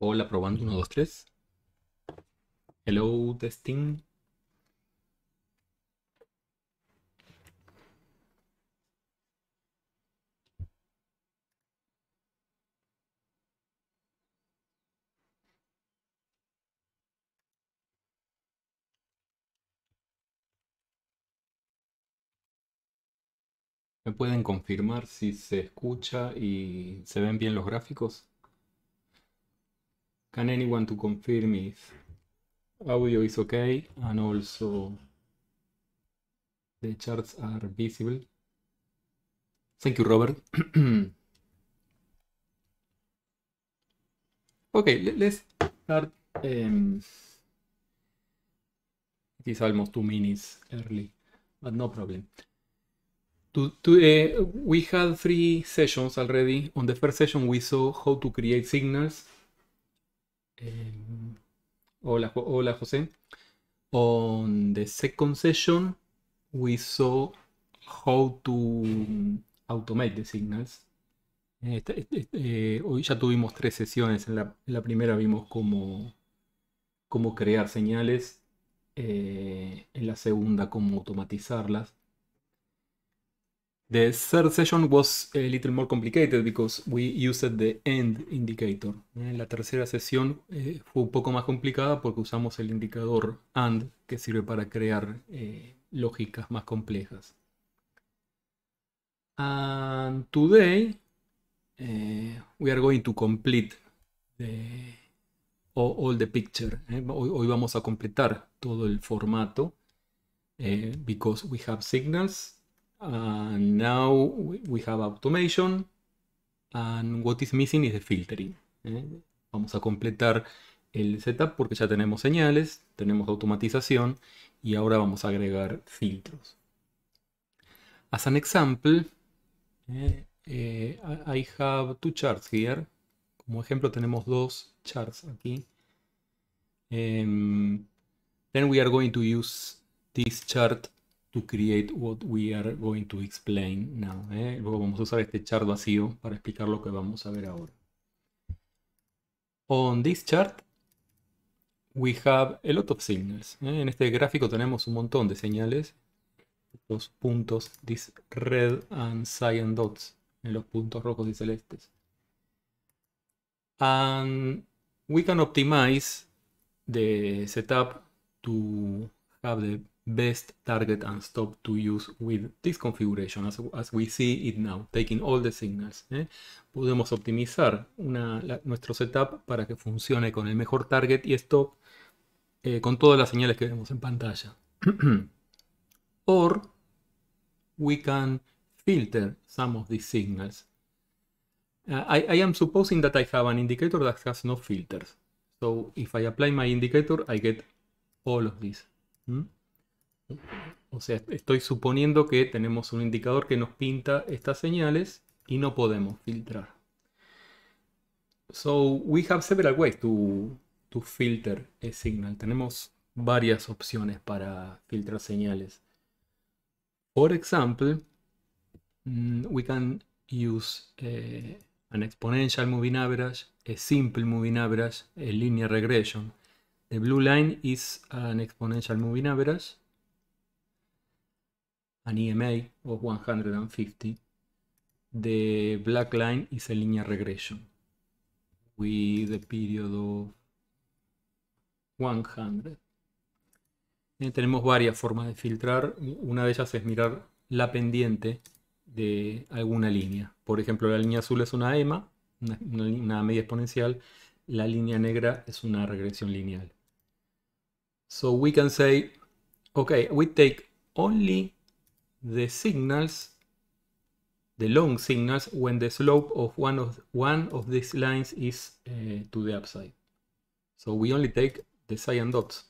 Hola, probando 1, 2, 3. Hello, testing. ¿Me pueden confirmar si se escucha y se ven bien los gráficos? Can anyone to confirm if audio is okay and also the charts are visible? Thank you, Robert. okay, let's start. Um, it is almost two minutes early, but no problem. To, to, uh, we had three sessions already. On the first session, we saw how to create signals Em, hola, hola José. On the second session, we saw how to automate signals. Eh, este, este, eh, hoy ya tuvimos tres sesiones. En la, primera vimos cómo, cómo crear señales. Eh, en la segunda, cómo automatizarlas. The third session was a little more complicated because we used the end indicator. Eh, la tercera sesión eh, fue un poco más complicada porque usamos el indicador AND que sirve para crear eh, lógicas más complejas. And today eh, we are going to complete the, all, the picture. Hoy, hoy, vamos a completar todo el formato because we have signals And uh, now we have automation. And what is missing is the filtering. Eh. Vamos a completar el setup porque ya tenemos señales, tenemos automatización y ahora vamos a agregar filtros. As an example, eh, eh, I have two charts here. Como ejemplo tenemos dos charts aquí. Em, then we are going to use this chart create what we are going to explain now. ¿eh? Luego vamos a usar este chart vacío para explicar lo que vamos a ver ahora. On this chart, we have a lot of signals. ¿eh? En este gráfico tenemos un montón de señales. Los puntos, these red and cyan dots, en los puntos rojos y celestes. And we can optimize the setup to have the best target and stop to use with this configuration as, we see it now, taking all the signals. ¿eh? Podemos optimizar una, nuestro setup para que funcione con el mejor target y stop eh, con todas las señales que vemos en pantalla. Or we can filter some of these signals. Uh, I, am supposing that I have an indicator that has no filters. So if I apply my indicator, I get all of these. O sea, estoy suponiendo que tenemos un indicador que nos pinta estas señales y no podemos filtrar. So, we have several ways to, filter a signal. Tenemos varias opciones para filtrar señales. For example, mm, we can use eh, an exponential moving average, a simple moving average, a linear regression. The blue line is an exponential moving average an EMA of 150, the black line is a línea regression with the period of 100. Eh, tenemos varias formas de filtrar. Una de ellas es mirar la pendiente de alguna línea. Por ejemplo, la línea azul es una EMA, una, media exponencial. La línea negra es una regresión lineal. So we can say, okay, we take only the signals, the long signals, when the slope of one of, one of these lines is eh, to the upside. So we only take the cyan dots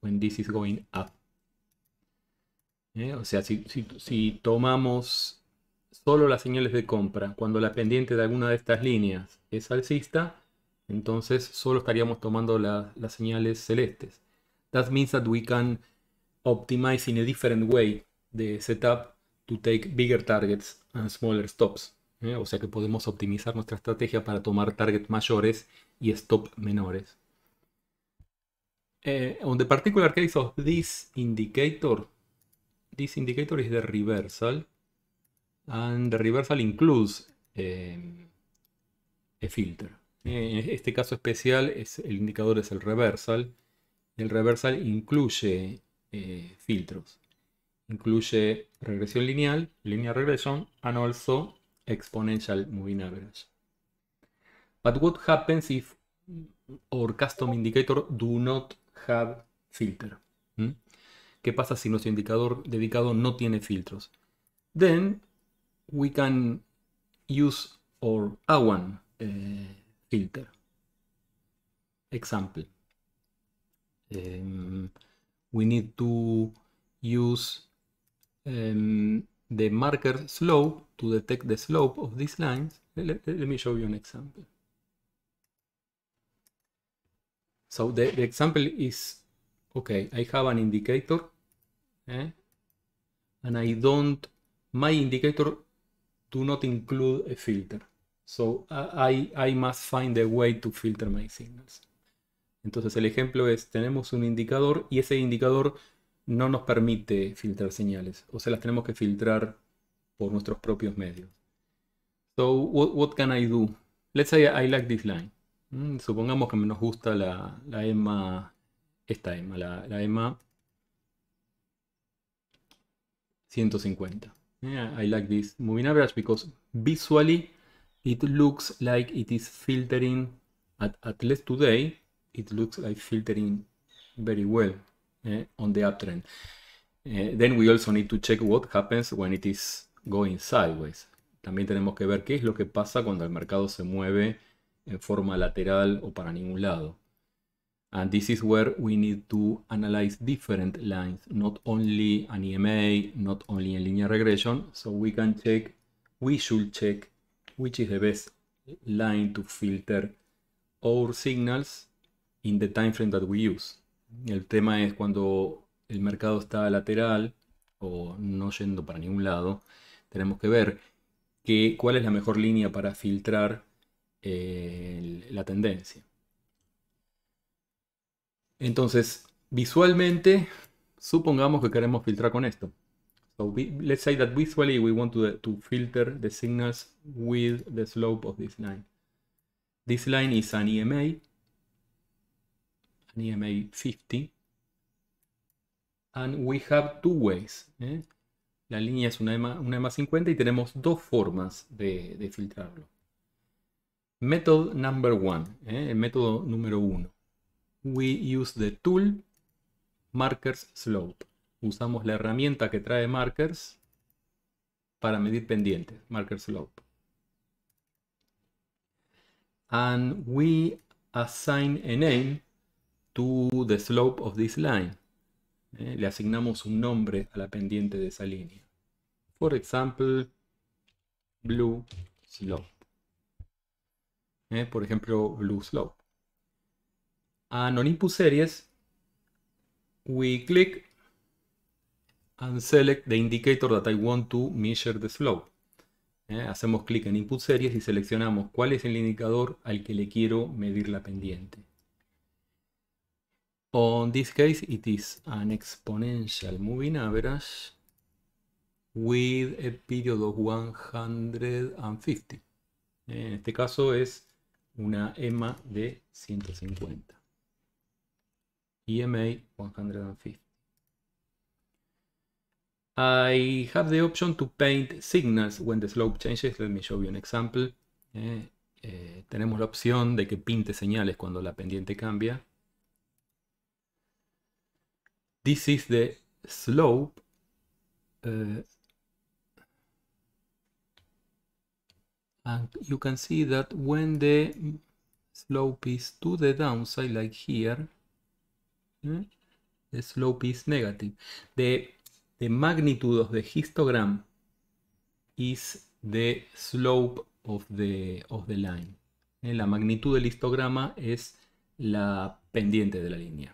when this is going up. Eh, o sea, si, si, tomamos solo las señales de compra cuando la pendiente de alguna de estas líneas es alcista, entonces solo estaríamos tomando las señales celestes. That means that we can optimize in a different way de setup to take bigger targets and smaller stops. ¿eh? O sea que podemos optimizar nuestra estrategia para tomar targets mayores y stop menores. Eh, on the particular case of this indicator, this indicator is the reversal, and the reversal includes em, a filter. Eh, en este caso especial, el indicador es el reversal. El reversal incluye eh, filtros incluye regresión lineal, linear regresión, and also exponential moving average. But what happens if our custom indicator do not have filter? ¿Mm? ¿Qué pasa si nuestro indicador dedicado no tiene filtros? Then we can use our AWAN eh, filter. Example. Em, we need to use the em, marker slope to detect the slope of these lines. Let, me show you an example. So the, example is, okay, I have an indicator eh, and I don't, my indicator do not include a filter. So I, I must find a way to filter my signals. Entonces el ejemplo es, tenemos un indicador y ese indicador no nos permite filtrar señales, o sea, las tenemos que filtrar por nuestros propios medios. So, what, can I do? Let's say I like this line. Mm, supongamos que nos gusta la, EMA, esta EMA, la, EMA 150. I like this moving average because visually it looks like it is filtering, at, at least today, it looks like filtering very well. Eh, on the uptrend. Eh, then we also need to check what happens when it is going sideways. También tenemos que ver qué es lo que pasa cuando el mercado se mueve en forma lateral o para ningún lado. And this is where we need to analyze different lines, not only an EMA, not only a linear regression. So we can check, we should check which is the best line to filter our signals in the time frame that we use. El tema es cuando el mercado está lateral o no yendo para ningún lado, tenemos que ver cuál es la mejor línea para filtrar eh, la tendencia. Entonces, visualmente, supongamos que queremos filtrar con esto. So let's say that visually we want to, to filter the signals with the slope of this line. This line is an EMA EMA 50. And we have two ways. Eh. La línea es una EMA, una 50 e y tenemos dos formas de, filtrarlo. Method number one, eh, el método número uno. We use the tool markers slope. Usamos la herramienta que trae markers para medir pendientes, marker slope. And we assign a name to the slope of this line. Eh, le asignamos un nombre a la pendiente de esa línea. Eh, por ejemplo, blue slope. Por ejemplo, blue slope. And on input series, we click and select the indicator that I want to measure the slope. Eh, hacemos clic en input series y seleccionamos cuál es el indicador al que le quiero medir la pendiente. On this case, it is an exponential moving average with a period of 150. En este caso es una EMA de 150. EMA 150. I have the option to paint signals when the slope changes. Let me show you an example. Eh, eh, tenemos la opción de que pinte señales cuando la pendiente cambia. This is the slope. Uh, and you can see that when the slope is to the downside, like here, eh, the slope is negative. The, the magnitude of the histogram is the slope of the, of the line. Eh, la magnitud del histograma es la pendiente de la línea.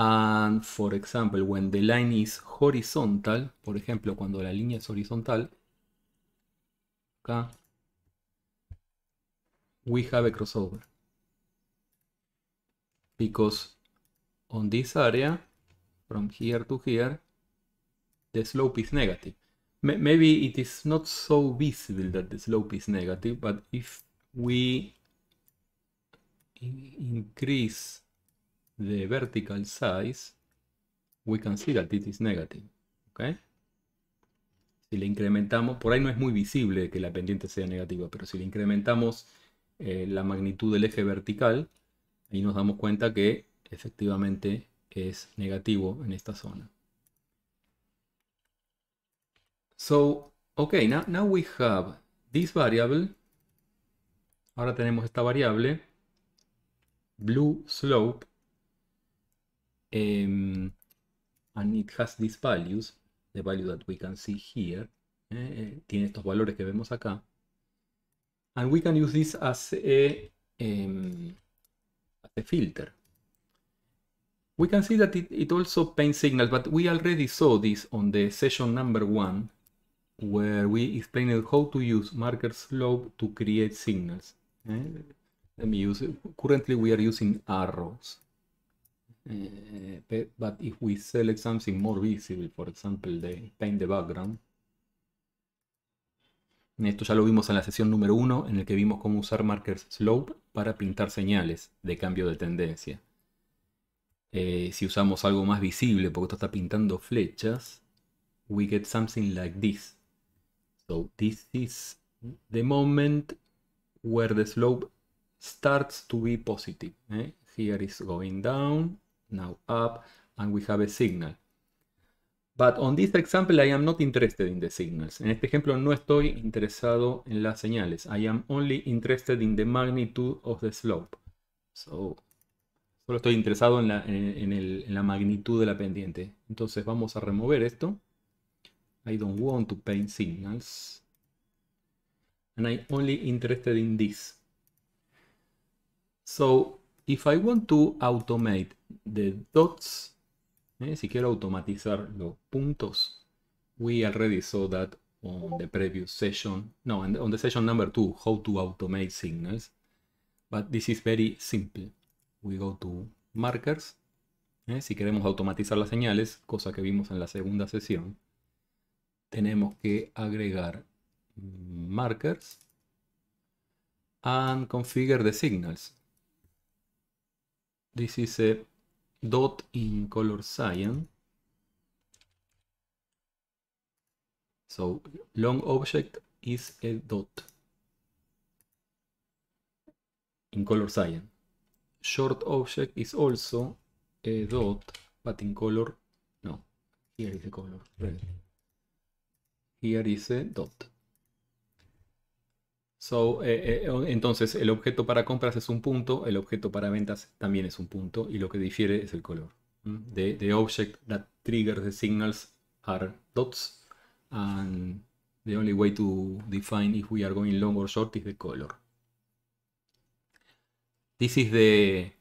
And for example, when the line is horizontal, por ejemplo, cuando la línea es horizontal, acá, we have a crossover. Because on this area, from here to here, the slope is negative. Maybe it is not so visible that the slope is negative, but if we increase de vertical size, we can see that it is negative. ¿okay? Si le incrementamos, por ahí no es muy visible que la pendiente sea negativa, pero si le incrementamos eh, la magnitud del eje vertical, ahí nos damos cuenta que efectivamente es negativo en esta zona. So, ok, now, now we have this variable. Ahora tenemos esta variable, blue slope, um, and it has these values, the value that we can see here, eh, eh, tiene estos valores que vemos acá, and we can use this as a, um, as a filter. We can see that it, it also paints signals, but we already saw this on the session number one, where we explained how to use marker slope to create signals. Eh? Let me use it. Currently, we are using arrows. Eh, eh, but if we select something more visible, for example, the paint the background, esto ya lo vimos en la sesión número 1, en el que vimos cómo usar markers slope para pintar señales de cambio de tendencia. Eh, si usamos algo más visible, porque esto está pintando flechas, we get something like this. So this is the moment where the slope starts to be positive. Eh? Here is going down, now up, and we have a signal. But on this example, I am not interested in the signals. En este ejemplo no estoy interesado en las señales. I am only interested in the magnitude of the slope. So, solo estoy interesado en la, en la magnitud de la pendiente. Entonces vamos a remover esto. I don't want to paint signals. And I'm only interested in this. So if I want to automate the dots, eh, si quiero automatizar los puntos, we already saw that on the previous session, no, on the session number two, how to automate signals. But this is very simple. We go to markers. Eh, si queremos automatizar las señales, cosa que vimos en la segunda sesión, tenemos que agregar markers and configure the signals. This is a dot in color cyan. So long object is a dot in color cyan. Short object is also a dot, but in color, no, here is the color red. Here is a dot. So, eh, eh, entonces, el objeto para compras es un punto, el objeto para ventas también es un punto, y lo que difiere es el color. The, the object that triggers the signals are dots, and the only way to define if we are going long or short is the color. This is the,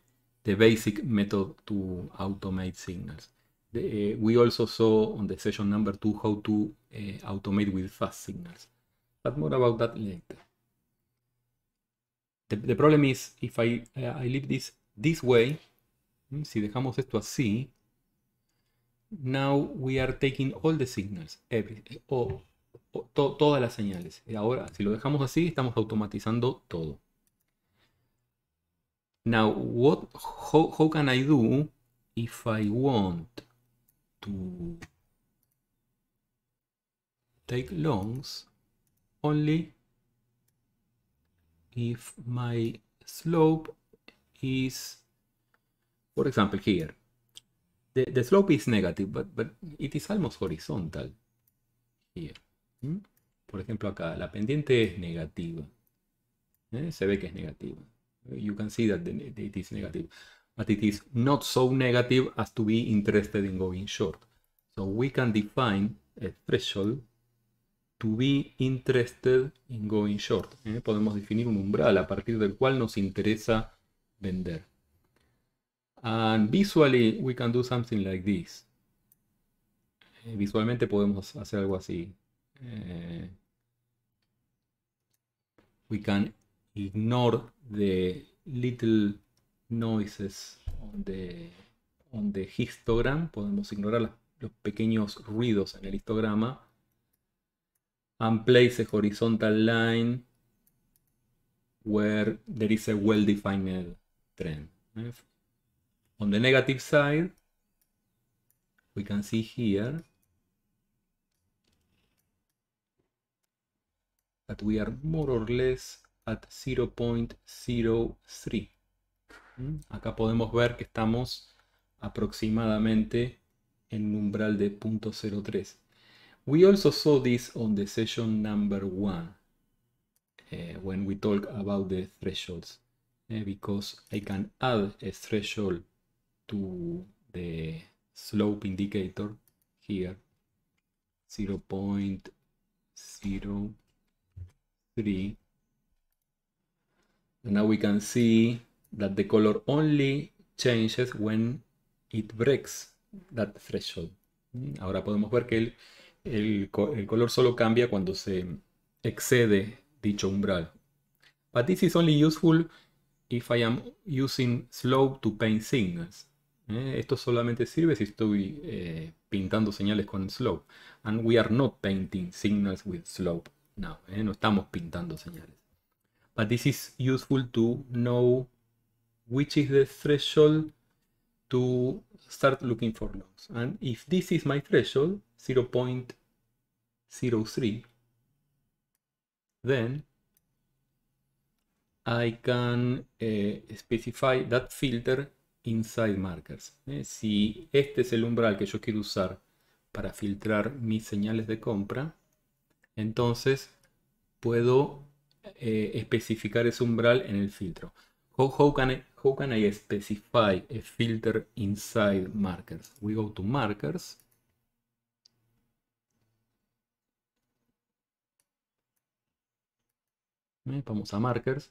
the basic method to automate signals. Eh, we also saw on the session number two how to automate with fast signals, but more about that later. The, problem is, if I, uh, I leave this this way, mm, si dejamos esto así, now we are taking all the signals, every, o, todas las señales. Y ahora, si lo dejamos así, estamos automatizando todo. Now, what, how, can I do if I want to take longs only if my slope is, for example, here, the, the slope is negative, but, but it is almost horizontal here. ¿Mm? Por ejemplo, acá la pendiente es negativa. ¿Eh? Se ve que es negativa. You can see that the, it is negative. But it is not so negative as to be interested in going short. So we can define a threshold to be interested in going short. ¿eh? Podemos definir un umbral a partir del cual nos interesa vender. And visually we can do something like this. Eh, visualmente podemos hacer algo así. Eh, we can ignore the little noises on the, on the histogram. Podemos ignorar los pequeños ruidos en el histograma and place a horizontal line where there is a well-defined trend. ¿eh? On the negative side, we can see here that we are more or less at 0.03. ¿eh? Acá podemos ver que estamos aproximadamente en un umbral de 0.03. We also saw this on the session number one uh, when we talk about the thresholds uh, because I can add a threshold to the slope indicator here 0 0.03 and now we can see that the color only changes when it breaks that threshold mm, ahora podemos ver que el el, color solo cambia cuando se excede dicho umbral. But this is only useful if I am using slope to paint signals. Eh, esto solamente sirve si estoy eh, pintando señales con slope. And we are not painting signals with slope now. Eh, no estamos pintando señales. But this is useful to know which is the threshold to start looking for loans. And if this is my threshold, 0.03, then I can eh, specify that filter inside markers. Eh, si este es el umbral que yo quiero usar para filtrar mis señales de compra, entonces puedo eh, especificar ese umbral en el filtro. How, how, can I, how can I specify a filter inside markers? We go to markers. Eh, vamos a markers.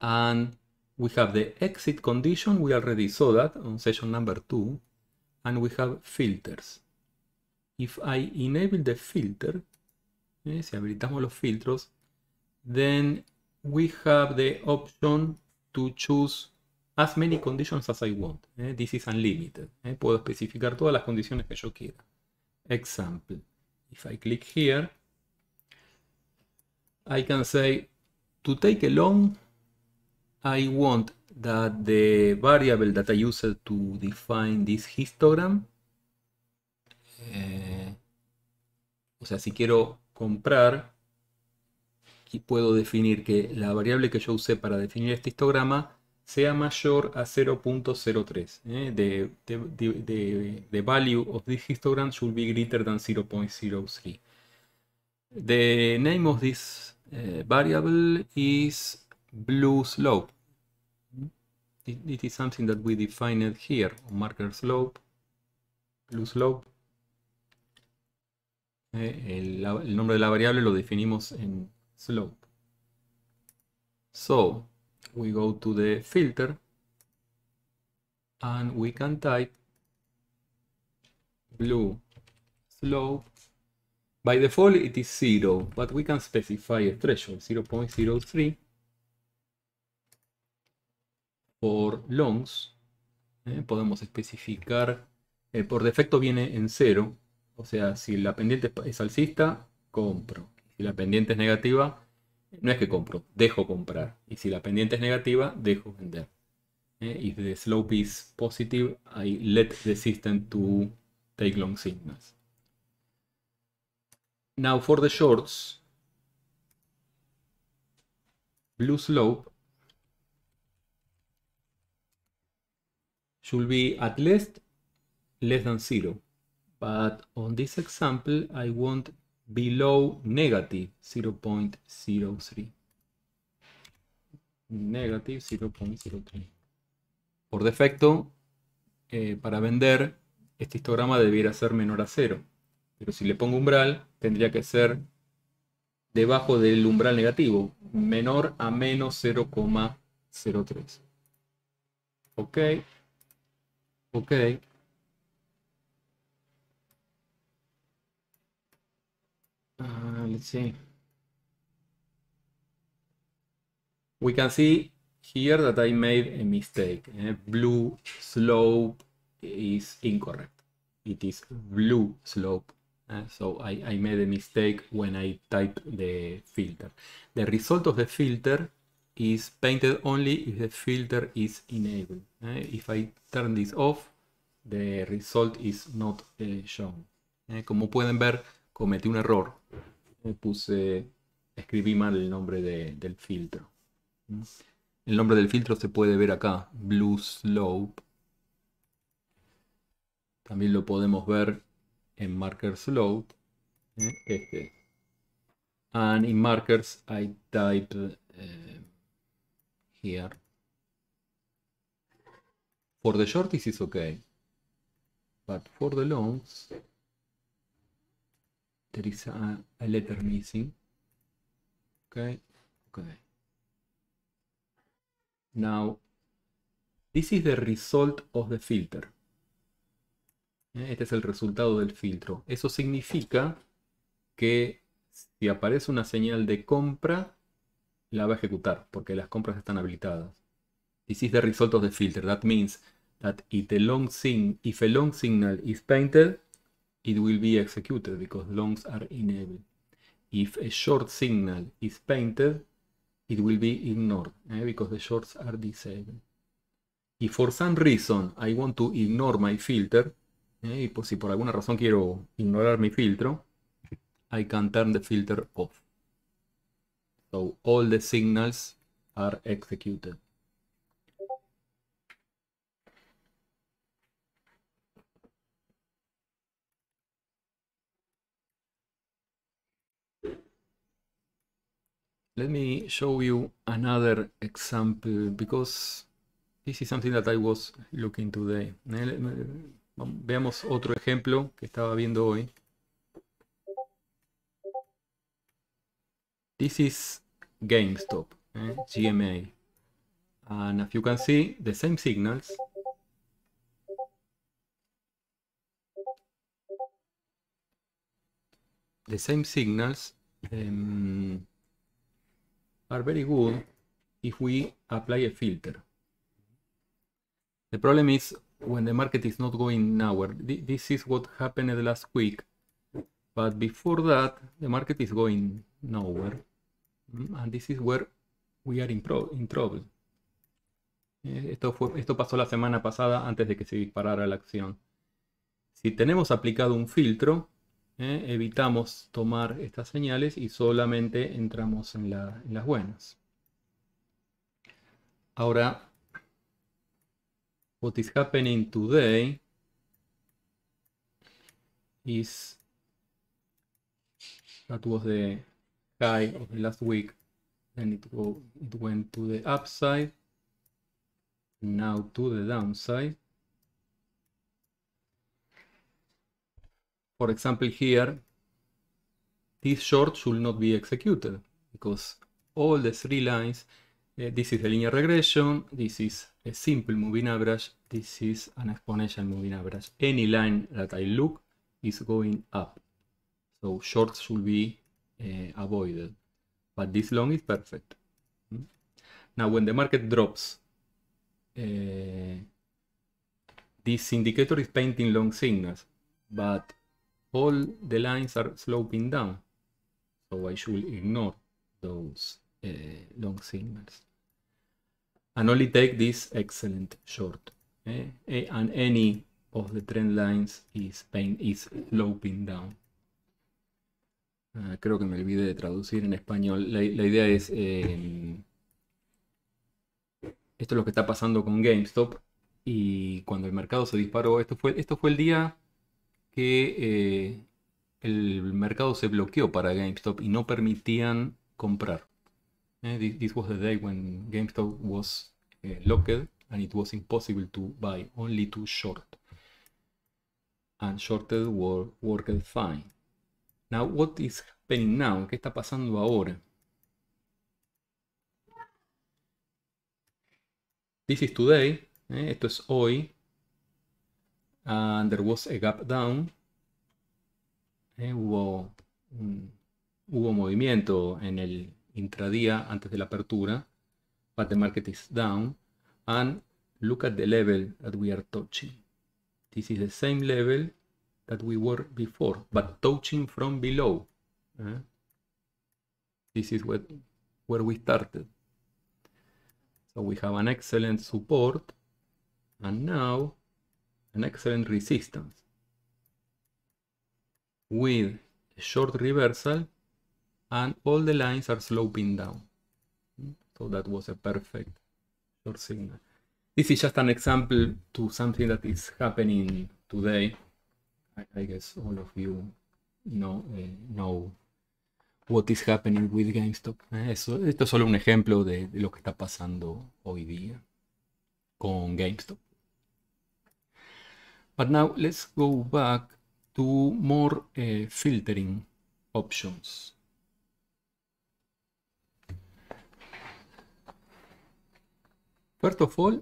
And we have the exit condition. We already saw that on session number two. And we have filters. If I enable the filter, eh, si habilitamos los filtros, then we have the option to choose as many conditions as I want. Eh? this is unlimited. Eh? puedo especificar todas las condiciones que yo quiera. Example. If I click here, I can say, to take a loan, I want that the variable that I used to define this histogram, eh, o sea, si quiero comprar, aquí puedo definir que la variable que yo usé para definir este histograma sea mayor a 0.03. The, ¿eh? value of this histogram should be greater than 0.03. The name of this eh, variable is blue slope. It, is something that we defined here, marker slope, blue slope. Eh, el, nombre de la variable lo definimos en, slope. So we go to the filter and we can type blue slope. By default it is 0, but we can specify a threshold 0.03 por longs. Eh, podemos especificar, eh, por defecto viene en 0, o sea, si la pendiente es alcista, compro. Si la pendiente es negativa, no es que compro, dejo comprar. Y si la pendiente es negativa, dejo vender. ¿Eh? If the slope is positive, I let the system to take long signals. Now for the shorts, blue slope should be at least less than zero. But on this example, I want below negative 0.03. Negative 0.03. Por defecto, eh, para vender, este histograma debiera ser menor a 0. Pero si le pongo umbral, tendría que ser debajo del umbral negativo, menor a menos 0,03. Ok. Ok. Ah, let's see. We can see here that I made a mistake. Eh? Blue slope is incorrect. It is blue slope. Eh? So I, I made a mistake when I typed the filter. The result of the filter is painted only if the filter is enabled. Eh? If I turn this off, the result is not eh, shown. Como pueden ver, cometí un error puse, escribí mal el nombre del filtro. El nombre del filtro se puede ver acá, Blue Slope. También lo podemos ver en markers Slope. ¿eh? Este. And in markers I type eh, here. For the short is okay. But for the longs Is a, letter missing. Okay. Okay. Now, this is the result of the filter. Eh, este es el resultado del filtro. Eso significa que si aparece una señal de compra, la va a ejecutar, porque las compras están habilitadas. This is the result of the filter. That means that if, the long if a long signal is painted, it will be executed because longs are enabled. If a short signal is painted, it will be ignored eh, because the shorts are disabled. If for some reason I want to ignore my filter, eh, y por, si por alguna razón quiero ignorar mi filtro, I can turn the filter off. So all the signals are executed. Let me show you another example because this is something that I was looking today. Eh, veamos otro ejemplo que estaba viendo hoy. This is GameStop, eh, GMA. And ah, as you can see, the same signals. The same signals. Em, are very good if we apply a filter. The problem is when the market is not going nowhere. This is what happened last week. But before that, the market is going nowhere. Mm, and this is where we are in, in trouble. Eh, esto, fue, esto pasó la semana pasada antes de que se disparara la acción. Si tenemos aplicado un filtro, ¿eh? evitamos tomar estas señales y solamente entramos en, la, las buenas. Ahora, what is happening today is that was the high of the last week and it went to the upside now to the downside for example here, this short should not be executed because all the three lines, uh, this is a linear regression, this is a simple moving average, this is an exponential moving average. Any line that I look is going up. So short should be uh, avoided, but this long is perfect. Hmm? Now when the market drops, uh, this indicator is painting long signals, but all the lines are sloping down, so I should ignore those eh, long signals. And only take this excellent short. Eh? Eh, and any of the trend lines is, is sloping down. Ah, creo que me olvidé de traducir en español. La, idea es... Em, esto es lo que está pasando con GameStop. Y cuando el mercado se disparó, esto fue, esto fue el día que eh, el mercado se bloqueó para GameStop y no permitían comprar. ¿eh? this was the day when GameStop was eh, locked and it was impossible to buy, only to short. And shorted worked fine. Now, what is happening now? ¿Qué está pasando ahora? This is today. esto es hoy and there was a gap down. Eh, hubo, hubo movimiento en el intradía antes de la apertura, but the market is down, and look at the level that we are touching. This is the same level that we were before, but touching from below. Eh. This is what, where we started. So we have an excellent support, and now an excellent resistance. With a short reversal and all the lines are sloping down. So that was a perfect short signal. This is just an example to something that is happening today. I, guess all of you know, eh, know what is happening with GameStop. Eh, eso, esto es solo un ejemplo de, de lo que está pasando hoy día con GameStop. But now let's go back to more eh, filtering options. First of all,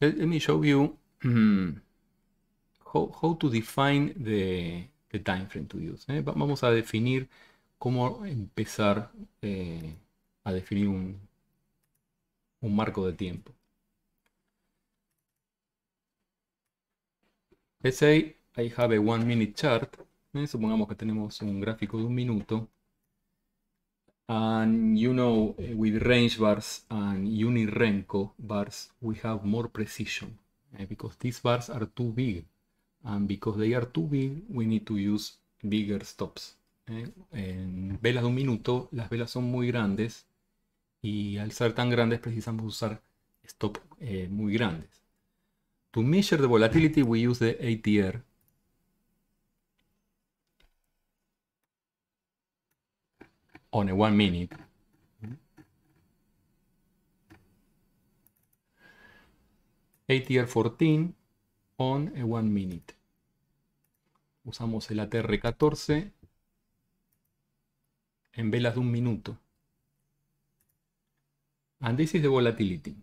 let, me show you mm, how, how to define the, the time frame to use. Eh. Vamos a definir cómo empezar eh, a definir un, un marco de tiempo. say I have a one minute chart. ¿eh? supongamos que tenemos un gráfico de un minuto. And you know, eh, with range bars and unirenco bars, we have more precision. ¿eh? because these bars are too big. And because they are too big, we need to use bigger stops. en velas de un minuto, las velas son muy grandes. Y al ser tan grandes, precisamos usar stops muy grandes. To measure the volatility, we use the ATR. On a one minute. ATR 14 on a one minute. Usamos el ATR 14 en velas de un minuto. And this is the volatility.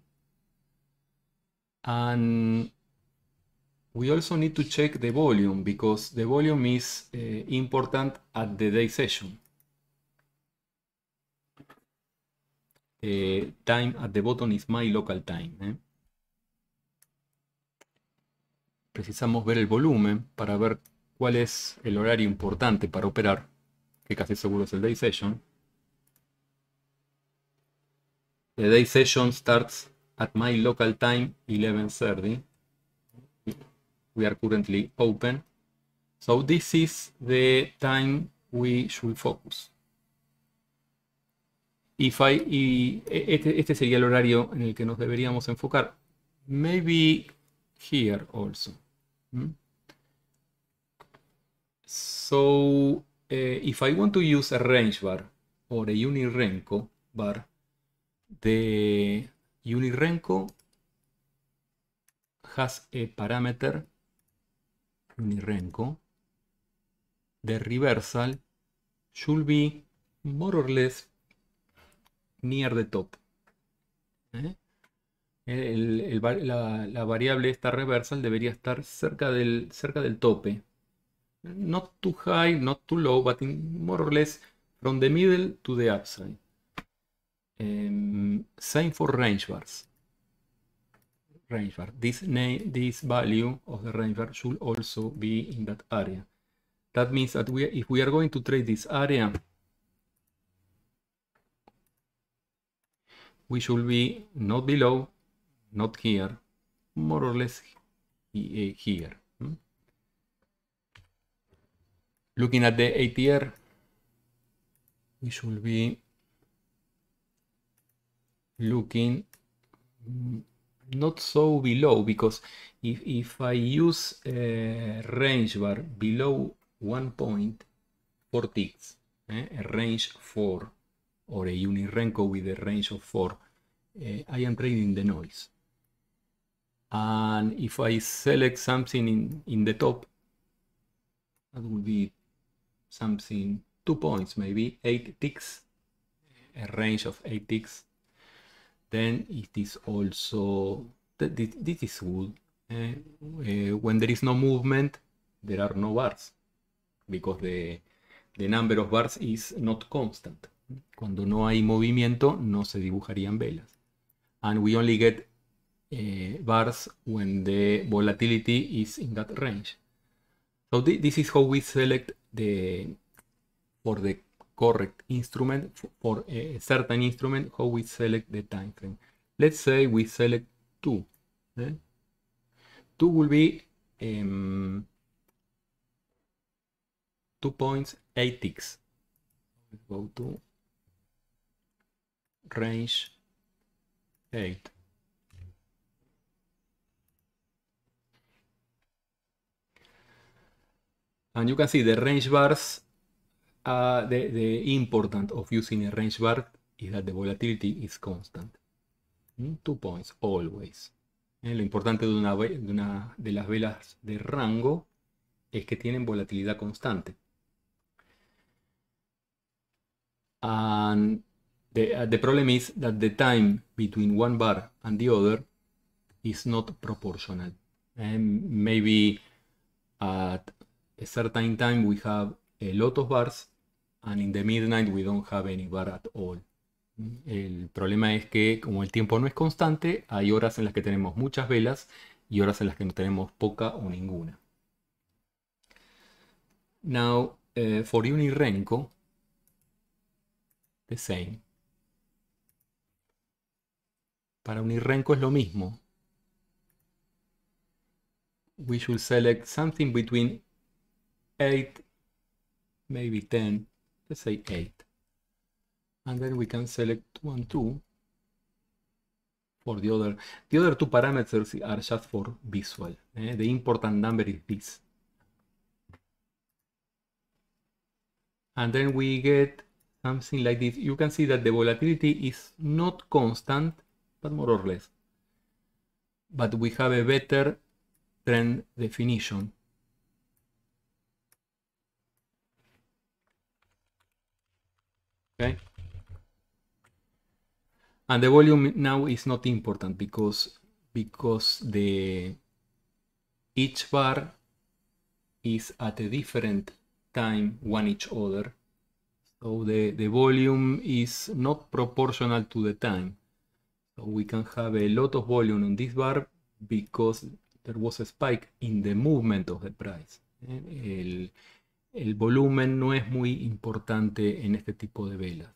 And we also need to check the volume because the volume is eh, important at the day session. Eh, time at the bottom is my local time. Eh. Precisamos ver el volumen para ver cuál es el horario importante para operar, que casi seguro es el day session. The day session starts at my local time 11.30 we are currently open. So this is the time we should focus. If e, este, este, sería el horario en el que nos deberíamos enfocar. Maybe here also. Hmm? So eh, if I want to use a range bar or a Unirenco bar, the Unirenco has a parameter renco, the reversal should be more or less near the top. ¿Eh? la, variable esta reversal debería estar cerca del, cerca del tope. Not too high, not too low, but more or less from the middle to the upside. Em, same for range bars. This name, this value of the range should also be in that area. That means that we, if we are going to trade this area, we should be not below, not here, more or less eh, here. Hmm? Looking at the ATR, we should be looking not so below because if, if I use a uh, range bar below 1.4 ticks, eh, a range 4 or a Unirenco with a range of 4, eh, I am trading the noise. And if I select something in, in the top, that would be something, two points maybe, 8 ticks, a range of 8 ticks, Then it is also, this is good. Eh, eh, when there is no movement, there are no bars. Because the, number of bars is not constant. Cuando no hay movimiento, no se dibujarían velas. And we only get eh, bars when the volatility is in that range. So this is how we select the for the correct instrument for a certain instrument, how we select the time frame. Let's say we select 2. Eh? 2 will be um, 2 points 8 ticks. go to range 8. And you can see the range bars uh, the, the of using a range bar is that the volatility is constant. Mm, two points, always. Eh, lo importante de, una, de, una, de las velas de rango es que tienen volatilidad constante. And the, uh, the problem is that the time between one bar and the other is not proportional. And eh, maybe at a certain time we have a lot of bars and in the midnight we don't have any bar at all. El problema es que como el tiempo no es constante, hay horas en las que tenemos muchas velas y horas en las que no tenemos poca o ninguna. Now, eh, for Unirrenco, the same. Para Unirrenco es lo mismo. We should select something between 8, maybe 10 let's say 8 and then we can select 2 and 2 for the other the other two parameters are just for visual eh? the important number is this and then we get something like this you can see that the volatility is not constant but more or less but we have a better trend definition okay and the volume now is not important because because the each bar is at a different time one each other so the the volume is not proportional to the time so we can have a lot of volume on this bar because there was a spike in the movement of the price eh, el, el volumen no es muy importante en este tipo de velas.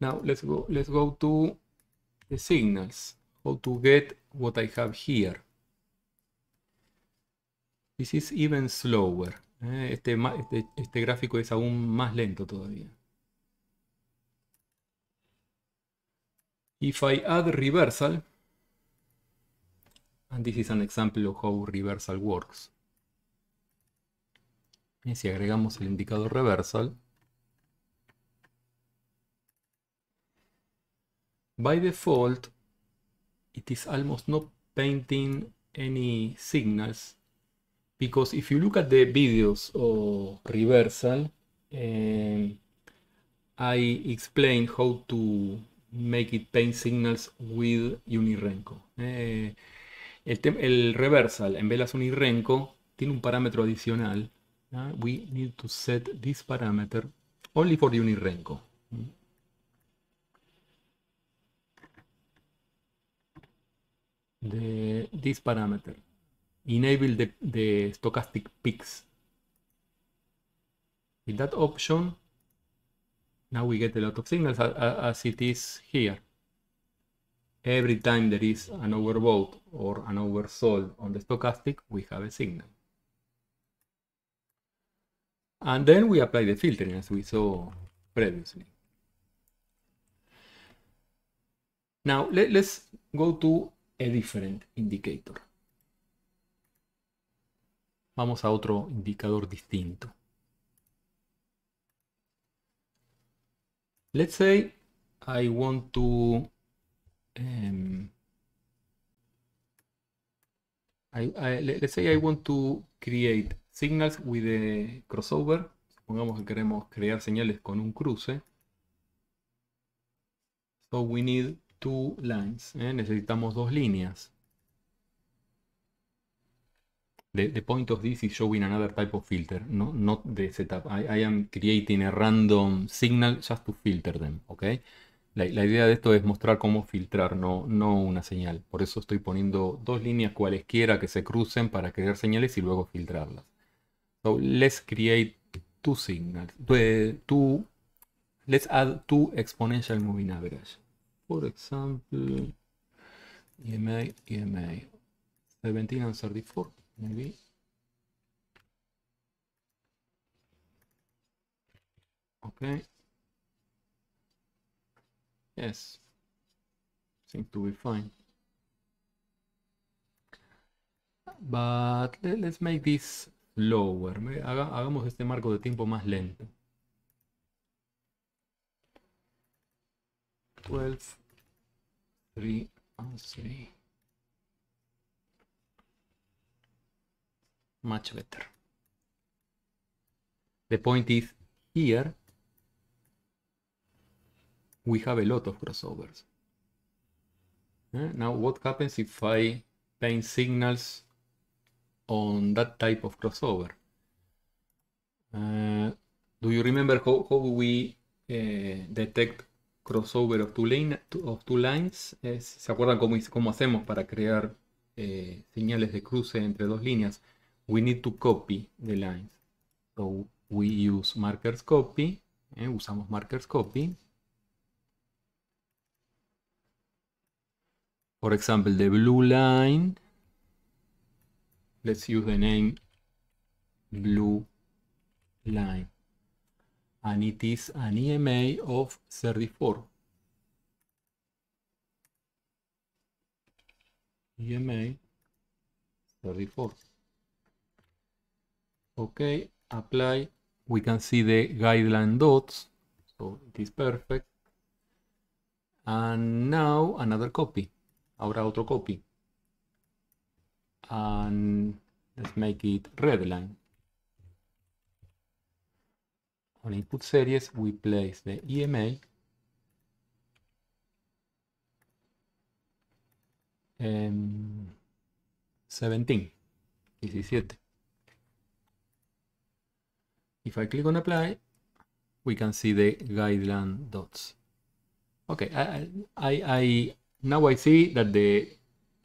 Now let's go, let's go to the signals, how to get what I have here. This is even slower. Eh, este, este, este, gráfico es aún más lento todavía. If I add reversal, and this is an example of how reversal works si agregamos el indicador reversal, by default, it is almost not painting any signals because if you look at the videos of reversal, um, I explain how to make it paint signals with Unirenco. Eh, el, reversal en velas Unirenko tiene un parámetro adicional Uh, we need to set this parameter only for UniRenko. The, this parameter enable the, the stochastic peaks with that option now we get a lot of signals as it is here every time there is an overvote or an oversold on the stochastic we have a signal and then we apply the filtering as we saw previously. Now let, us go to a different indicator. Vamos a otro indicador distinto. Let's say I want to um, I, I, let's say I want to create Signals with a crossover. Supongamos que queremos crear señales con un cruce. So we need two lines. ¿eh? Necesitamos dos líneas. The, point of this is showing another type of filter, no, not the setup. I, am creating a random signal just to filter them, La, idea de esto es mostrar cómo filtrar, no, no una señal. Por eso estoy poniendo dos líneas cualesquiera que se crucen para crear señales y luego filtrarlas. So let's create two signals, two, let's add two exponential moving average. For example, EMA, EMA, 17 and 34, maybe. Okay. Yes, seems to be fine. But let's make this lower. Haga, hagamos este marco de tiempo más lento. 12, 3, 3. Much better. The point is here we have a lot of crossovers. Eh, now what happens if I paint signals on that type of crossover. Eh, do you remember how, we eh, detect crossover of two, of two lines? ¿Se acuerdan cómo, cómo, hacemos para crear eh, señales de cruce entre dos líneas? We need to copy the lines. So we use markers copy. usamos markers copy. For example, the blue line let's use the name blue line and it is an EMA of 34 EMA 34 okay apply we can see the guideline dots so it is perfect and now another copy ahora otro copy and let's make it red line. On input series, we place the EMA um, 17, 17. If I click on apply, we can see the guideline dots. Okay, I, I, I now I see that the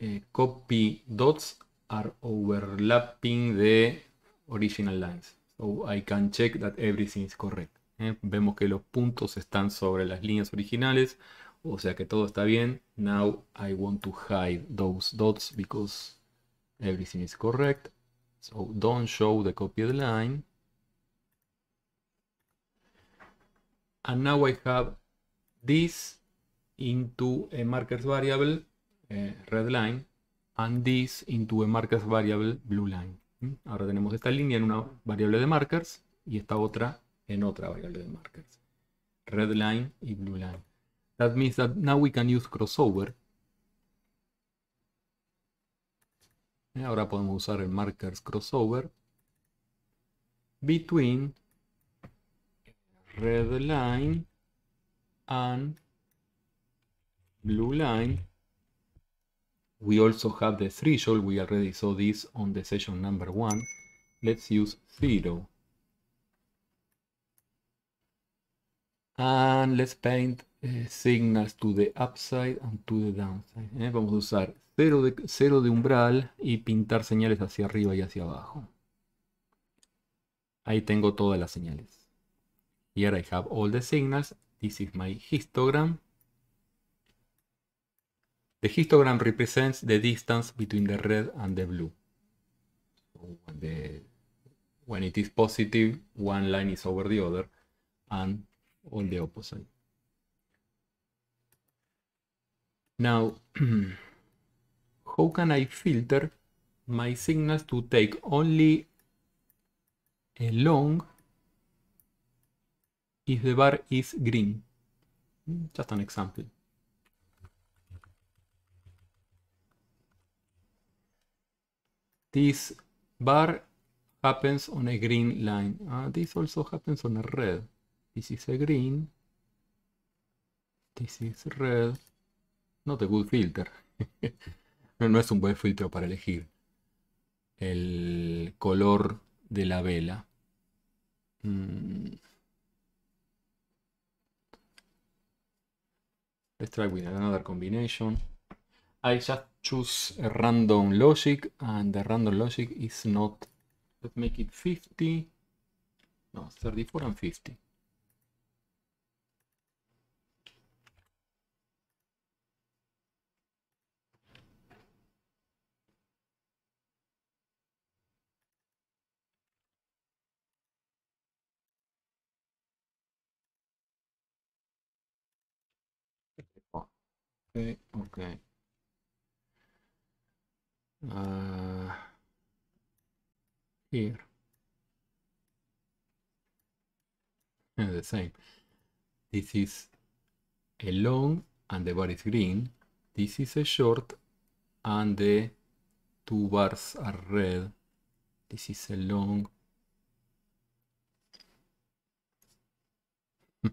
uh, copy dots are overlapping the original lines. So I can check that everything is correct. ¿eh? Vemos que los puntos están sobre las líneas originales. O sea que todo está bien. Now I want to hide those dots because everything is correct. So don't show the copied line. And now I have this into a markers variable, eh, red line, and this into a markers variable blue line. ¿Mm? Ahora tenemos esta línea en una variable de markers y esta otra en otra variable de markers. Red line y blue line. That means that now we can use crossover. Eh, ahora podemos usar el markers crossover between red line and blue line We also have the threshold. We already saw this on the session number one. Let's use zero. And let's paint eh, signals to the upside and to the downside. Eh. Vamos a usar cero de, cero de umbral y pintar señales hacia arriba y hacia abajo. Ahí tengo todas las señales. Here I have all the signals. This is my histogram. The histogram represents the distance between the red and the blue. When, the, when it is positive, one line is over the other, and all the opposite. Now, how can I filter my signals to take only a long if the bar is green? Hmm, just an example. This bar happens on a green line. Ah, this also happens on a red. This is a green. This is red. Not a good filter. no, es un buen filtro para elegir el color de la vela. Mm. Let's try with another combination. I just choose a random logic and the random logic is not, let's make it 50, no, 34 and 50. Okay, okay uh, here and the same this is a long and the bar is green this is a short and the two bars are red this is a long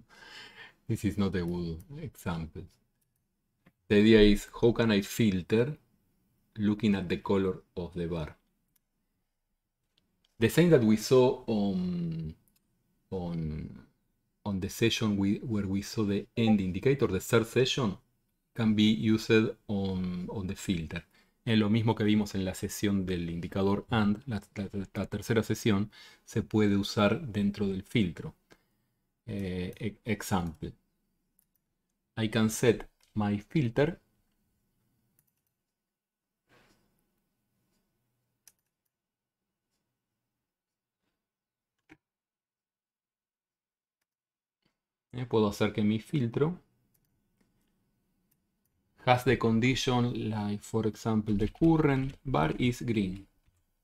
this is not a good example the idea is how can I filter looking at the color of the bar. The same that we saw on, on, on the session we, where we saw the end indicator, the third session, can be used on, on the filter. es lo mismo que vimos en la sesión del indicador AND, la, tercera sesión, se puede usar dentro del filtro. Eh, e, example. I can set my filter Eh, puedo hacer que mi filtro has the condition like for example the current bar is green.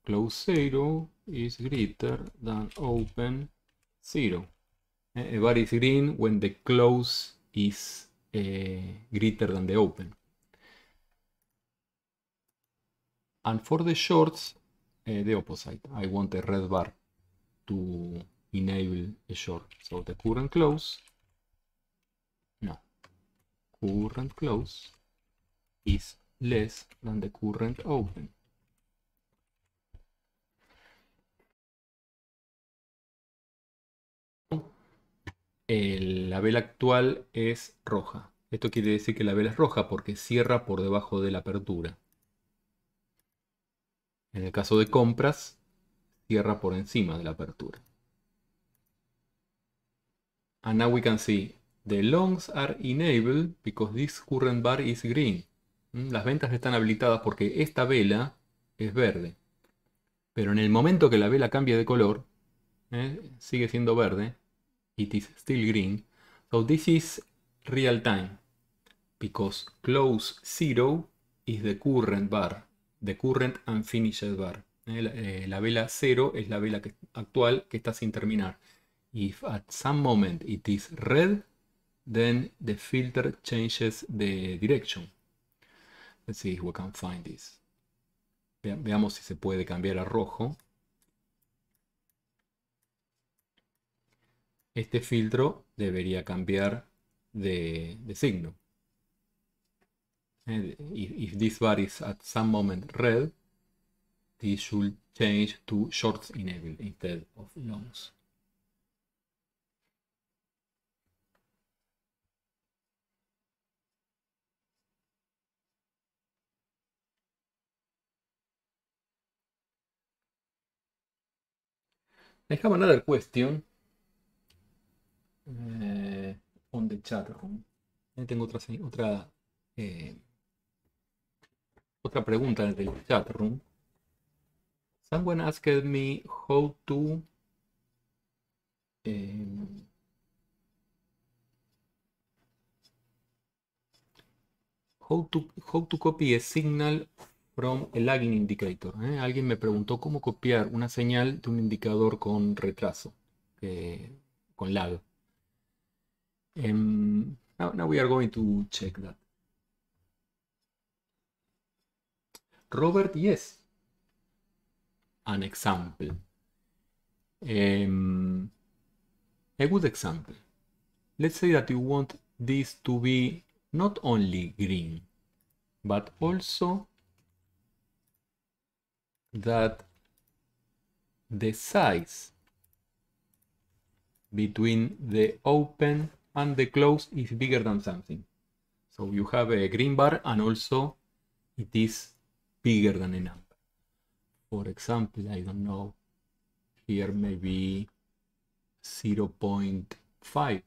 Close zero is greater than open zero. Eh, eh bar is green when the close is eh, greater than the open. And for the shorts, eh, the opposite. I want a red bar to enable a short. So the current close current close is less than the current open. la vela actual es roja. Esto quiere decir que la vela es roja porque cierra por debajo de la apertura. En el caso de compras, cierra por encima de la apertura. And ah, now we can see The longs are enabled because this current bar is green. Mm, las ventas están habilitadas porque esta vela es verde. Pero en el momento que la vela cambia de color, eh, sigue siendo verde. It is still green. So this is real time. Because close zero is the current bar. The current unfinished bar. Eh, eh, la, vela cero es la vela actual que está sin terminar. If at some moment it is red, then the filter changes the direction. Let's see if we can find this. veamos si se puede cambiar a rojo. Este filtro debería cambiar de, de signo. And if, if this bar is at some moment red, this should change to shorts enabled instead of longs. Dejamos another question cuestión on eh, the chat room. Eh, tengo otra, otra, eh, otra pregunta en el chat room. Someone asked me how to how to how to copy a signal from a lagging indicator. ¿eh? Alguien me preguntó cómo copiar una señal de un indicador con retraso, eh, con lag. Um, now, we are going to check that. Robert, yes. An example. Em, a good example. Let's say that you want this to be not only green, but also that the size between the open and the close is bigger than something. So you have a green bar and also it is bigger than a number. For example, I don't know, here maybe 0.5.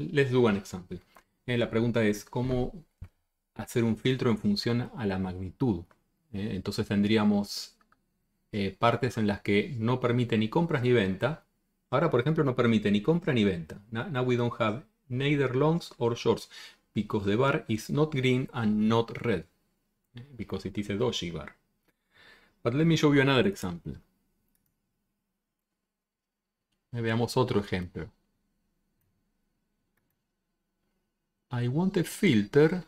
Let's do an example. Eh, la pregunta es cómo hacer un filtro en función a la magnitud. Eh, entonces tendríamos eh, partes en las que no permite ni compras ni venta. Ahora, por ejemplo, no permite ni compra ni venta. Now, we don't have neither longs or shorts because the bar is not green and not red eh, because it is a doji bar. But let me show you another example. Veamos otro ejemplo. I want a filter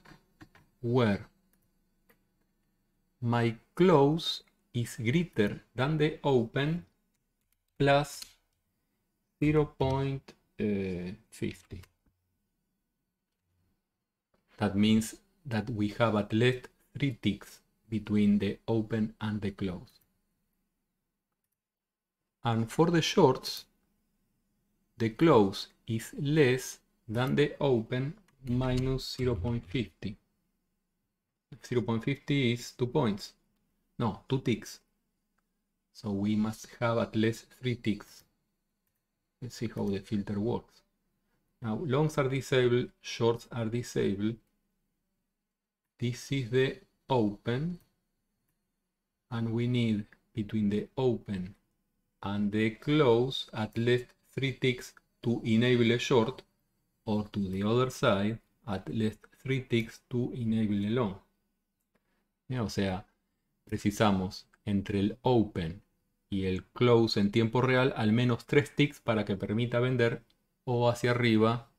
where my close is greater than the open plus 0 uh, 0.50. That means that we have at least three ticks between the open and the close. And for the shorts, the close is less than the open minus 0 0.50. 0.50 is 2 points. No, 2 ticks. So we must have at least 3 ticks. Let's see how the filter works. Now, longs are disabled, shorts are disabled. This is the open. And we need between the open and the close at least 3 ticks to enable a short or to the other side at least 3 ticks to enable a long. ¿eh? O sea, precisamos entre el open y el close en tiempo real al menos tres ticks para que permita vender o hacia arriba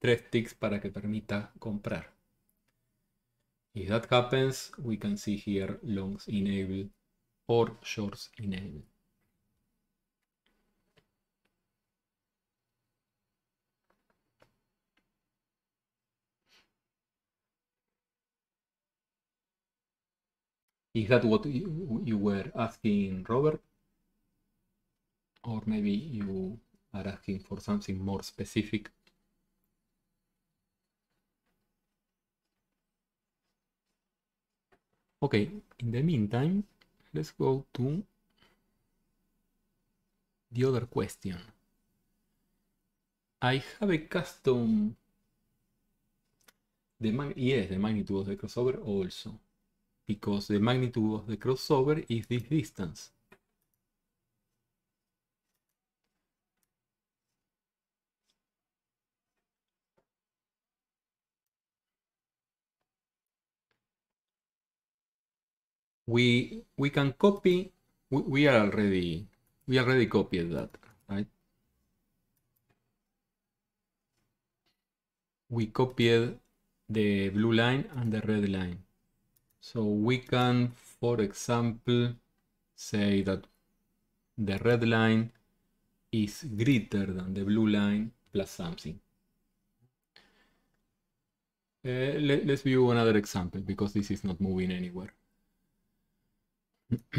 tres ticks para que permita comprar. If that happens, we can see here longs enabled or shorts enabled. Is that what you, were asking, Robert? Or maybe you are asking for something more specific? Okay, in the meantime, let's go to the other question. I have a custom the man yes, the magnitude of the crossover also because the magnitude of the crossover is this distance. We, we can copy, we, we are already, we already copied that, right? We copied the blue line and the red line. So we can, for example, say that the red line is greater than the blue line plus something. Uh, let, us view another example because this is not moving anywhere.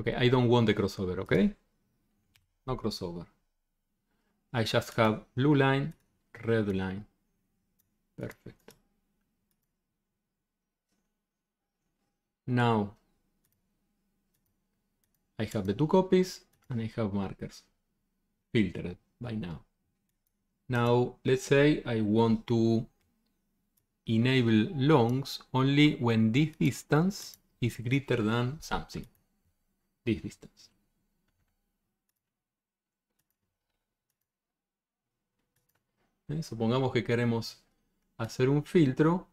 okay, I don't want the crossover, okay? No crossover. I just have blue line, red line. Perfecto. Now, I have the two copies and I have markers filtered by now. Now, let's say I want to enable longs only when this distance is greater than something. This distance. Eh, supongamos que queremos hacer un filtro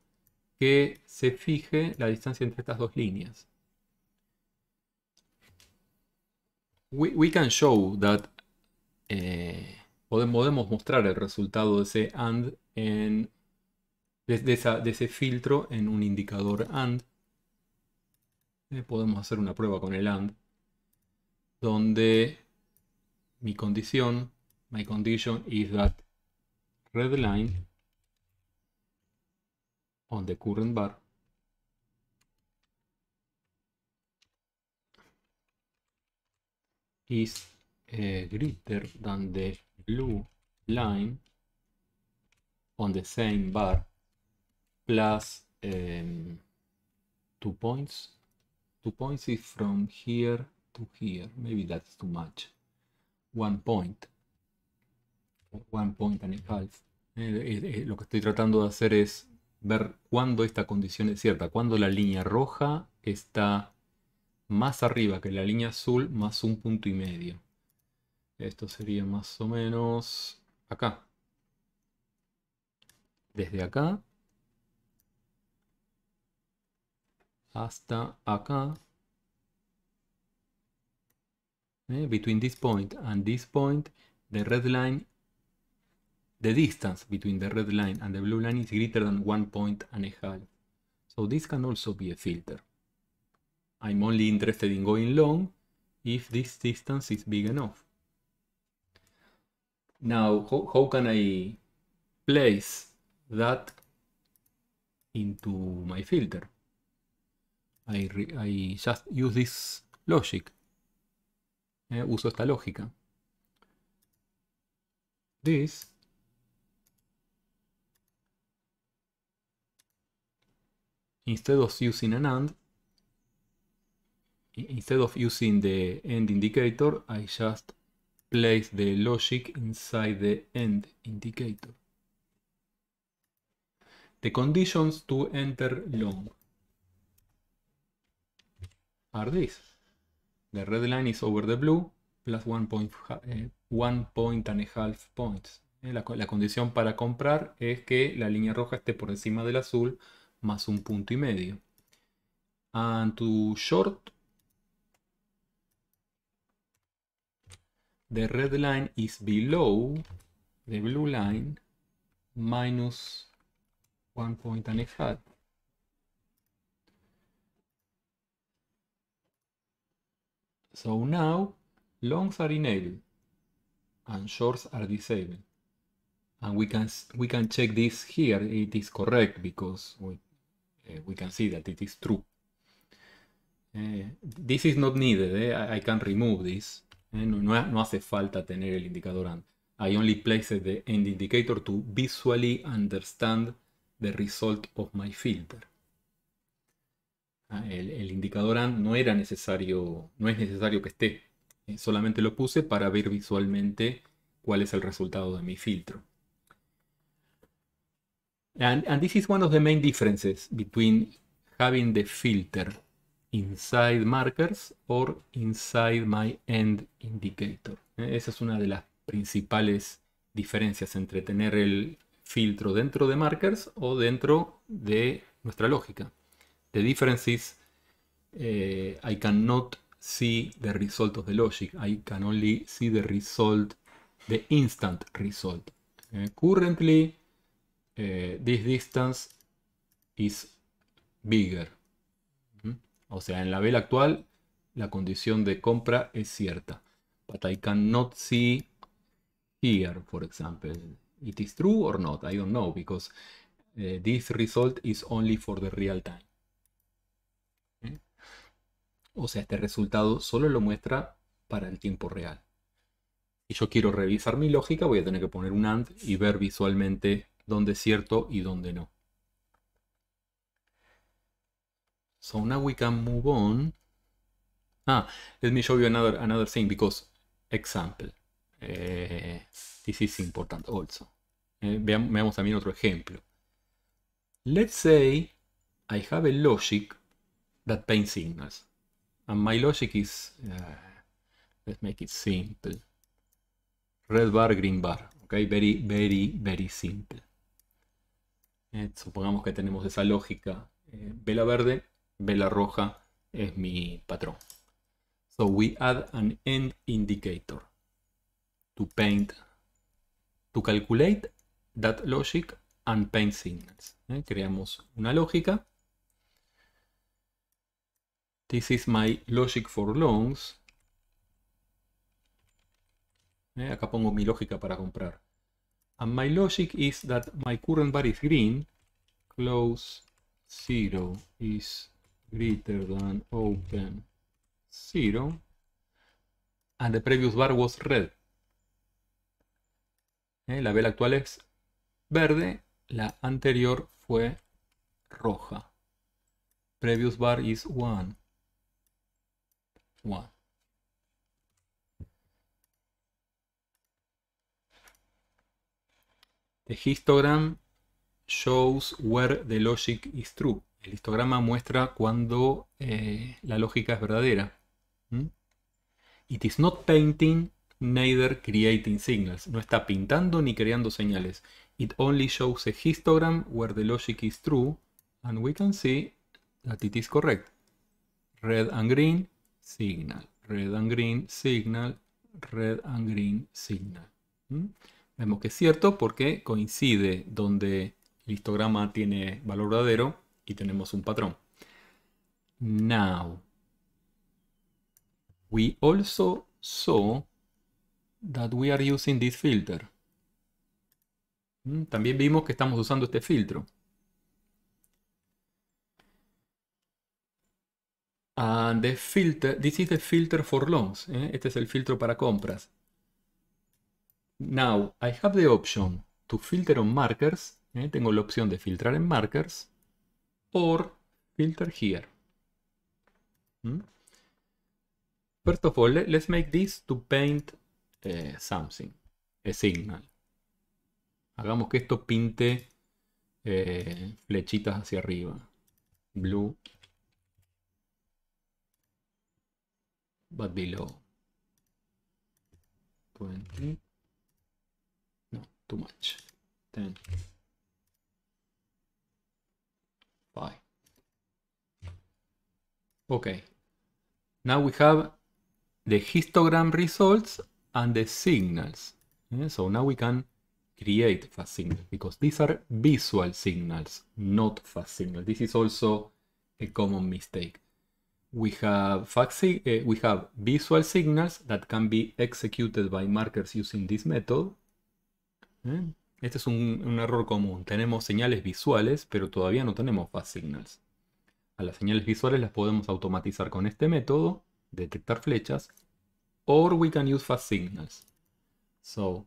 que se fije la distancia entre estas dos líneas. We, can show that eh, podemos, mostrar el resultado de ese AND en, de, ese filtro en un indicador AND. Eh, podemos hacer una prueba con el AND donde mi condición, my condition is that red line on the current bar is eh, greater than the blue line on the same bar plus em, two points two points is from here to here maybe that's too much one point one point and a half eh, eh, lo que estoy tratando de hacer es ver cuándo esta condición es cierta, cuándo la línea roja está más arriba que la línea azul más un punto y medio. Esto sería más o menos acá. Desde acá hasta acá. Eh, between this point and this point, the red line the distance between the red line and the blue line is greater than one point and a half. So this can also be a filter. I'm only interested in going long if this distance is big enough. Now, how, how can I place that into my filter? I, I just use this logic. Eh, uso esta lógica. This instead of using an AND, instead of using the end indicator, I just place the logic inside the end indicator. The conditions to enter long are these. The red line is over the blue, plus one point, eh, and a half points. Eh, la, la condición para comprar es que la línea roja esté por encima del azul, más un punto y medio. And to short, the red line is below the blue line minus one point and a half. So now longs are enabled and shorts are disabled. And we can, we can check this here, it is correct because we, Eh, we can see that it is true. Eh, this is not needed, eh. I, can remove this. No, hace falta tener el indicador AND. I only placed the end indicator to visually understand the result of my filter. Ah, el, el, indicador AND no era necesario, no es necesario que esté. Solamente lo puse para ver visualmente cuál es el resultado de mi filtro. And, and this is one of the main differences between having the filter inside markers or inside my end indicator. Eh, esa es una de las principales diferencias entre tener el filtro dentro de markers o dentro de nuestra lógica. The difference is eh, I cannot see the result of the logic. I can only see the result, the instant result. Eh, currently, eh, this distance is bigger. ¿Mm? O sea, en la vela actual la condición de compra es cierta. But I cannot see here, for example. It is true or not, I don't know, because eh, this result is only for the real time. ¿Mm? O sea, este resultado solo lo muestra para el tiempo real. y yo quiero revisar mi lógica, voy a tener que poner un AND y ver visualmente donde es cierto y donde no. So now we can move on. Ah, let me show you another, another thing because example. Eh, this is important also. Eh, veamos, también otro ejemplo. Let's say I have a logic that paints signals. And my logic is, eh, let's make it simple. Red bar, green bar. Okay, very, very, very simple. Eh, supongamos que tenemos esa lógica. Eh, vela verde, vela roja es mi patrón. So we add an end indicator to paint, to calculate that logic and paint signals. Eh, creamos una lógica. This is my logic for loans. Acá pongo mi lógica para comprar. And my logic is that my current bar is green, close 0 is greater than open 0, and the previous bar was red. Eh, la vela actual es verde, la anterior fue roja. Previous bar is 1. 1. The histogram shows where the logic is true. El histograma muestra cuando eh, la lógica es verdadera. ¿Mm? It is not painting, neither creating signals. No está pintando ni creando señales. It only shows a histogram where the logic is true, and we can see that it is correct. Red and green, signal. Red and green, signal. Red and green, signal. ¿Mm? Vemos que es cierto porque coincide donde el histograma tiene valor verdadero y tenemos un patrón. Now, we also saw that we are using this filter. Mm, también vimos que estamos usando este filtro. And the filter, this is the filter for loans. ¿eh? Este es el filtro para compras. Now, I have the option to filter on markers. Eh, tengo la opción de filtrar en markers. Or filter here. ¿Mm? First of all, let's make this to paint eh, something. A signal. Hagamos que esto pinte eh, flechitas hacia arriba. Blue. But below. too much. 10. Bye. Okay. Now we have the histogram results and the signals. Yeah, so now we can create fast signals because these are visual signals, not fast signals. This is also a common mistake. We have, faxi uh, eh, we have visual signals that can be executed by markers using this method Este es un, error común. Tenemos señales visuales, pero todavía no tenemos fast signals. A las señales visuales las podemos automatizar con este método, detectar flechas, or we can use fast signals. So,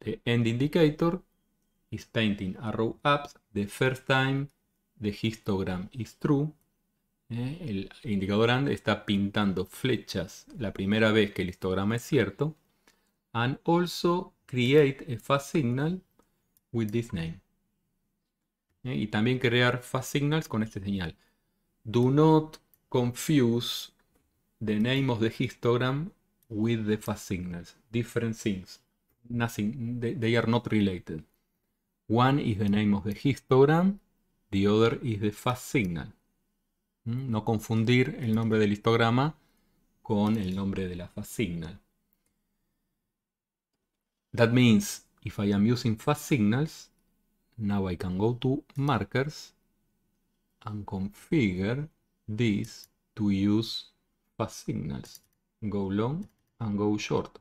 the end indicator is painting arrow up the first time the histogram is true. Eh, el indicador AND está pintando flechas la primera vez que el histograma es cierto and also create a fast signal with this name. Eh, y también crear fast signals con este señal. Do not confuse the name of the histogram with the fast signals. Different things. Nothing. They, are not related. One is the name of the histogram. The other is the fast signal. Mm, no confundir el nombre del histograma con el nombre de la fast signal. That means if I am using fast signals, now I can go to markers and configure this to use fast signals. Go long and go short.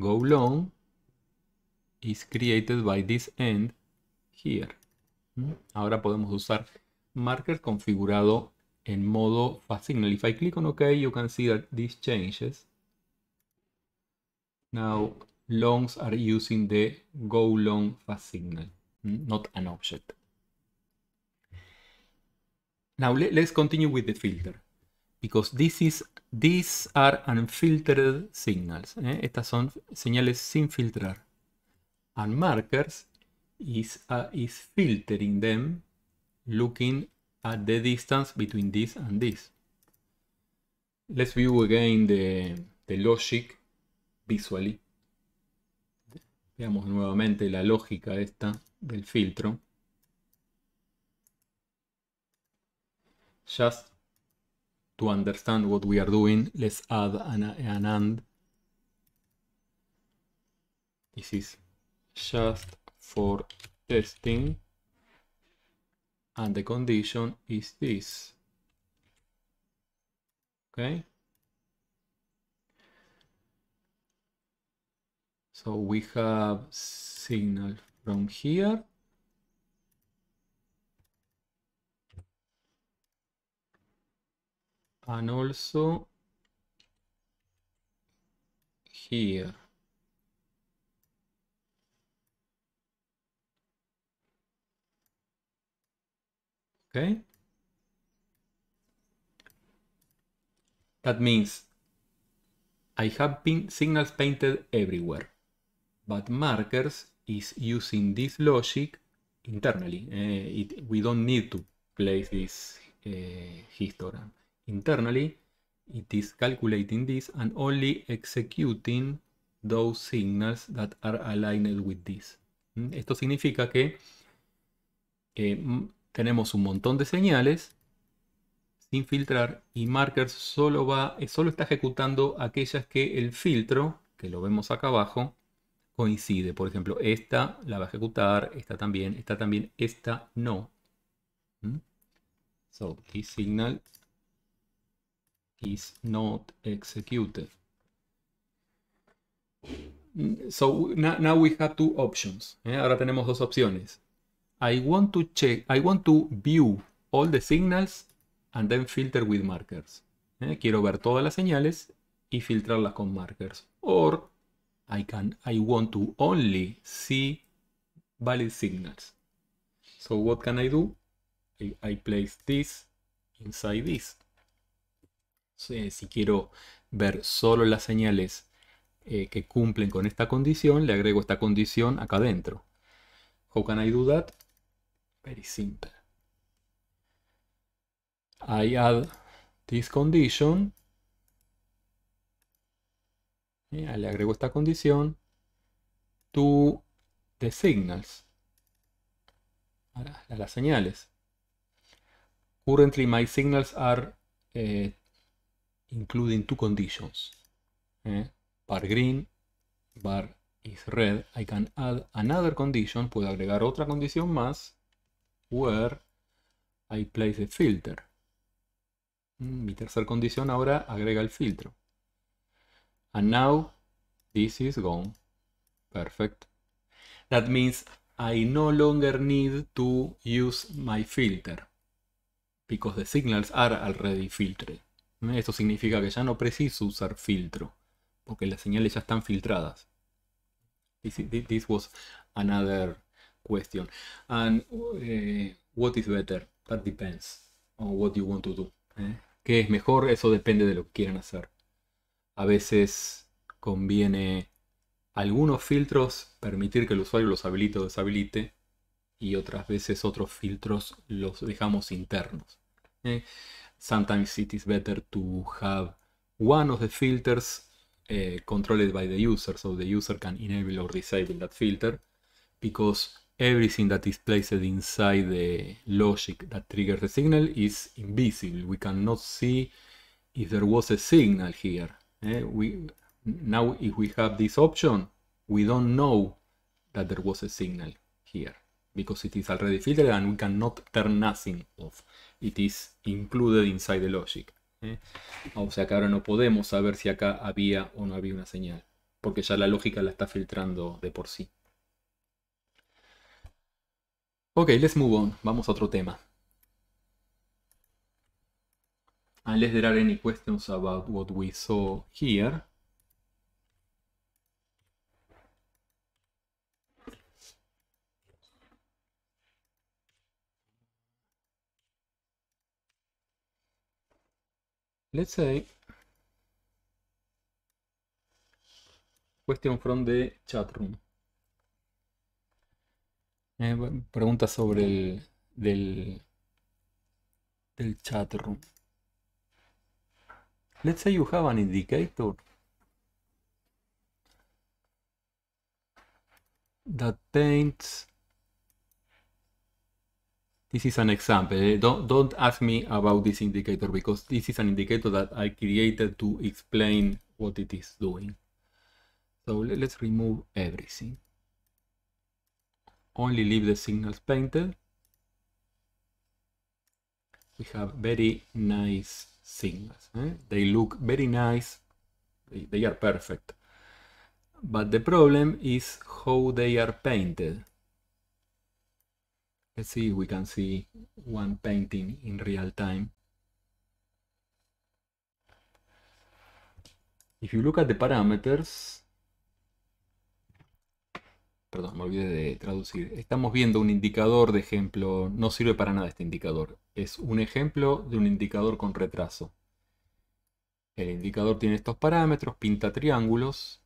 Go long is created by this end here. Mm. Ahora podemos usar markers configurado en modo fast signal. If I click on OK, you can see that this changes. Now, longs are using the go long fast signal, hmm, not an object. Now let, us continue with the filter, because this is, these are unfiltered signals. Eh? Estas son señales sin filtrar. And markers is, uh, is filtering them, looking at the distance between this and this. Let's view again the, the logic visually. Veamos nuevamente la lógica esta del filtro. Just to understand what we are doing, let's add an, an and. This is just for testing. And the condition is this. Okay. So we have signal from here. And also here. Okay. That means I have been signals painted everywhere. but markers is using this logic internally. Eh, we don't need to place this eh, histogram. Internally, it is calculating this and only executing those signals that are aligned with this. Mm, esto significa que eh, tenemos un montón de señales sin filtrar y markers solo, va, solo está ejecutando aquellas que el filtro, que lo vemos acá abajo, coincide. Por ejemplo, esta la va a ejecutar, esta también, esta también, esta no. ¿Mm? So, this signal is not executed. So now we have two options. ¿eh? Ahora tenemos dos opciones. I want to check, I want to view all the signals and then filter with markers. ¿eh? Quiero ver todas las señales y filtrarlas con markers. Or I can I want to only see valid signals. So what can I do? I, place this inside this. Si, quiero ver solo las señales eh, que cumplen con esta condición, le agrego esta condición acá adentro. How can I do that? Very simple. I add this condition le agrego esta condición. To the signals. A, las señales. Currently my signals are eh, including two conditions. Eh. bar green, bar is red. I can add another condition. Puedo agregar otra condición más. Where I place the filter. Mm, mi tercer condición ahora agrega el filtro. And now this is gone. Perfect. That means I no longer need to use my filter. Because the signals are already filtered. Esto significa que ya no preciso usar filtro. Porque las señales ya están filtradas. This, this was another question. And eh, what is better? That depends on what you want to do. Eh. ¿Qué es mejor? Eso depende de lo que quieran hacer a veces conviene algunos filtros permitir que el usuario los habilite o deshabilite y otras veces otros filtros los dejamos internos. ¿eh? Sometimes it is better to have one of the filters eh, controlled by the user, so the user can enable or disable that filter, because everything that is placed inside the logic that triggers the signal is invisible. We cannot see if there was a signal here. Eh, we, now if we have this option, we don't know that there was a signal here because it is already filtered and we cannot turn nothing off. It is included inside the logic. Eh. O sea que ahora no podemos saber si acá había o no había una señal, porque ya la lógica la está filtrando de por sí. Ok, let's move on. Vamos a otro tema. unless there are any questions about what we saw here. Let's say question from the chat room. Eh, pregunta sobre el del, del chat room. Let's say you have an indicator that paints this is an example. Eh? Don't, don't ask me about this indicator because this is an indicator that I created to explain what it is doing. So let's remove everything. Only leave the signals painted. We have very nice singles They look very nice. They, they are perfect. But the problem is how they are painted. Let's see if we can see one painting in real time. If you look at the parameters, perdón, me olvidé de traducir. Estamos viendo un indicador de ejemplo, no sirve para nada este indicador es un ejemplo de un indicador con retraso. El indicador tiene estos parámetros, pinta triángulos.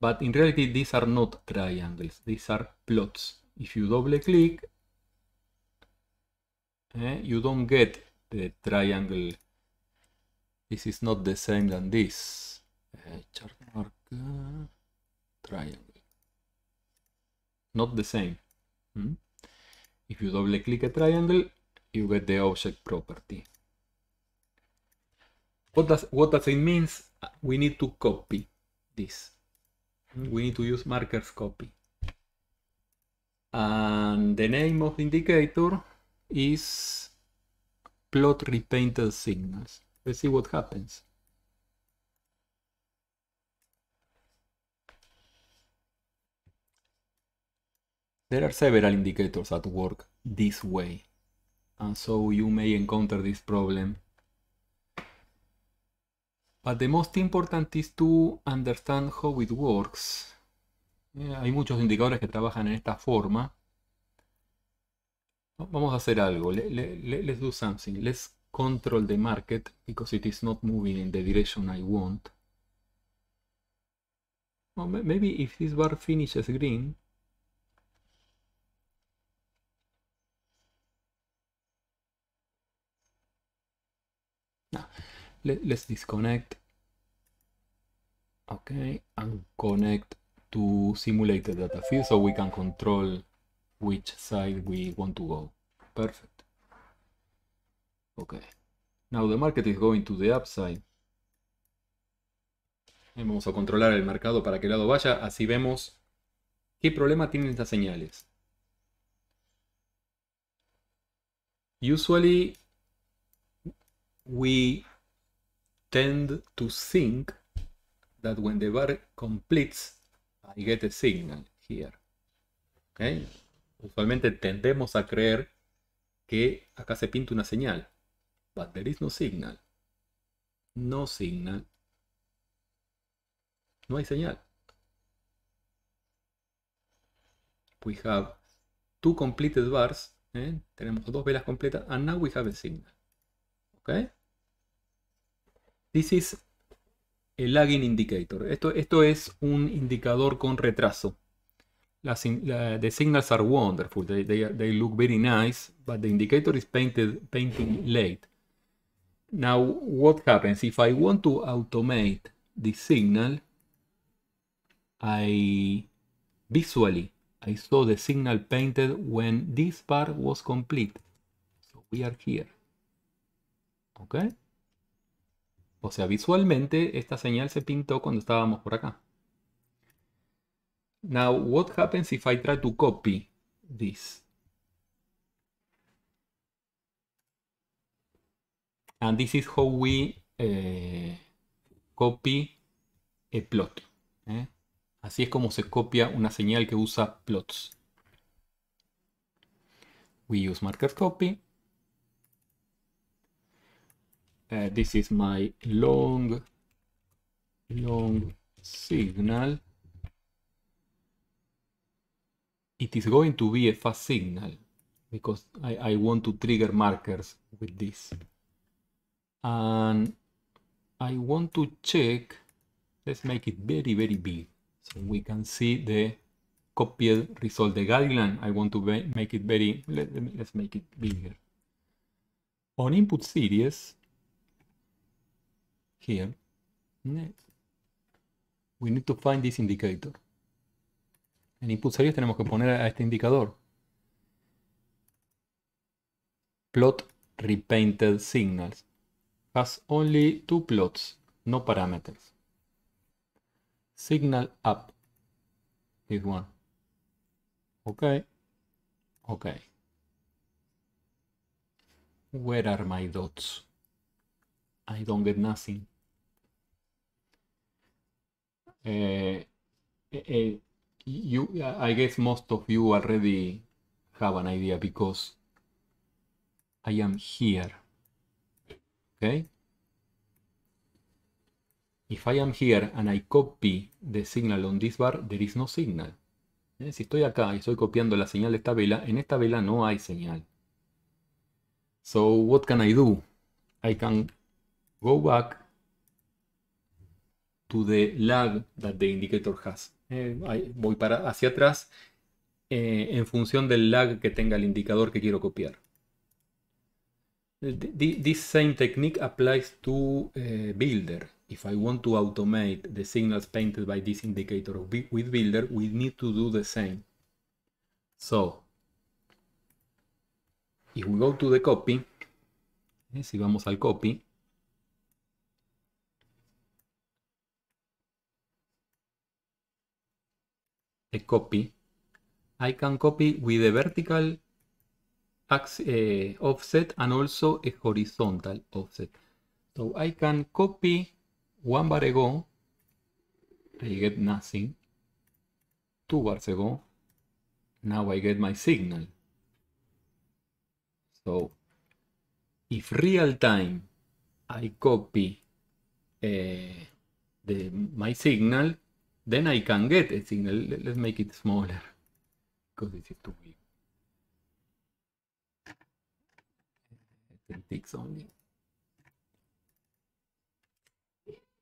But in reality these are not triangles, these are plots. If you double click, eh, you don't get the triangle. This is not the same than this. Eh, not the same. Hmm? If you double click a triangle, you get the object property. What does, what does it means? We need to copy this. We need to use markers copy. And the name of the indicator is plot repainted signals. Let's see what happens. There are several indicators at work this way, and so you may encounter this problem. But the most important is to understand how it works. Eh, hay muchos indicadores que trabajan en esta forma. Vamos a hacer algo. let's do something. Let's control the market because it is not moving in the direction I want. Well, maybe if this bar finishes green, let's disconnect. Okay, and connect to simulated data field so we can control which side we want to go. Perfect. Okay. Now the market is going to the upside. vamos a controlar el mercado para qué lado vaya, así vemos qué problema tienen estas señales. Usually we tend to think that when the bar completes, I get a signal here. Okay. Usualmente tendemos a creer que acá se pinta una señal. But there is no signal. No signal. No hay señal. We have two completed bars. Eh, tenemos dos velas completas. And now we have a signal. Okay. This is a lagging indicator. Esto, esto es un indicador con retraso. Las the signals are wonderful. They, they, they, look very nice, but the indicator is painted, painting late. Now, what happens if I want to automate the signal? I visually I saw the signal painted when this part was complete. So we are here. Okay? O sea, visualmente esta señal se pintó cuando estábamos por acá. Now, what happens if I try to copy this? And this is how we eh, copy a plot. Eh. Así es como se copia una señal que usa plots. We use marker copy. uh, this is my long long signal it is going to be a fast signal because I, I want to trigger markers with this and I want to check let's make it very very big so we can see the copied result the guideline I want to make it very let, let's make it bigger on input series here we need to find this indicator en input tenemos que poner a este indicador plot repainted signals has only two plots no parameters signal up is one ok ok where are my dots I don't get nothing. I guess most of you already have an idea because I am here. Okay? If I am here and I copy the signal on this bar, there is no signal. Eh, si estoy acá y estoy copiando la señal de esta vela, en esta vela no hay señal. So what can I do? I can go back to the lag that the indicator has. Eh, voy para hacia atrás eh, en función del lag que tenga el indicador que quiero copiar. This same technique applies to eh, Builder. If I want to automate the signals painted by this indicator with Builder, we need to do the same. So, if we go to the copy, si vamos al copy, copy. I can copy with a vertical uh, offset and also a horizontal offset. So I can copy one bar ago, I get nothing. Two bars ago, now I get my signal. So if real time I copy uh, the, my signal, then I can get a signal. Let's make it smaller because this is too big. It only.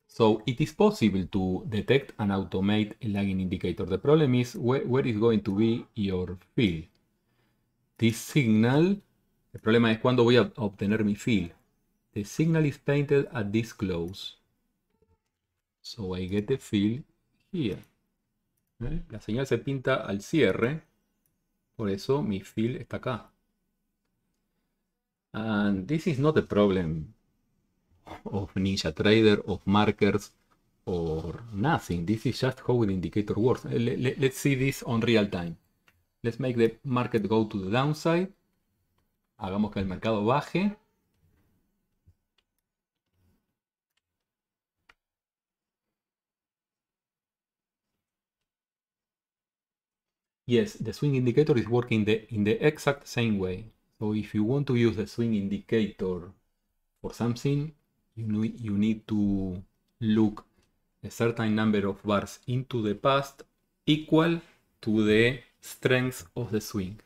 So it is possible to detect and automate a lagging indicator. The problem is where, where is going to be your field. This signal, The problem is cuándo voy a obtener mi field. The signal is painted at this close. So I get the field. ¿eh? La señal se pinta al cierre. Por eso mi fill está acá. And this is not a problem of Ninja Trader, of markers, or nothing. This is just how the indicator works. Let's see this on real time. Let's make the market go to the downside. Hagamos que el mercado baje. Yes, the swing indicator is working the, in the exact same way. So if you want to use the swing indicator for something, you need, you need to look a certain number of bars into the past equal to the strength of the swing.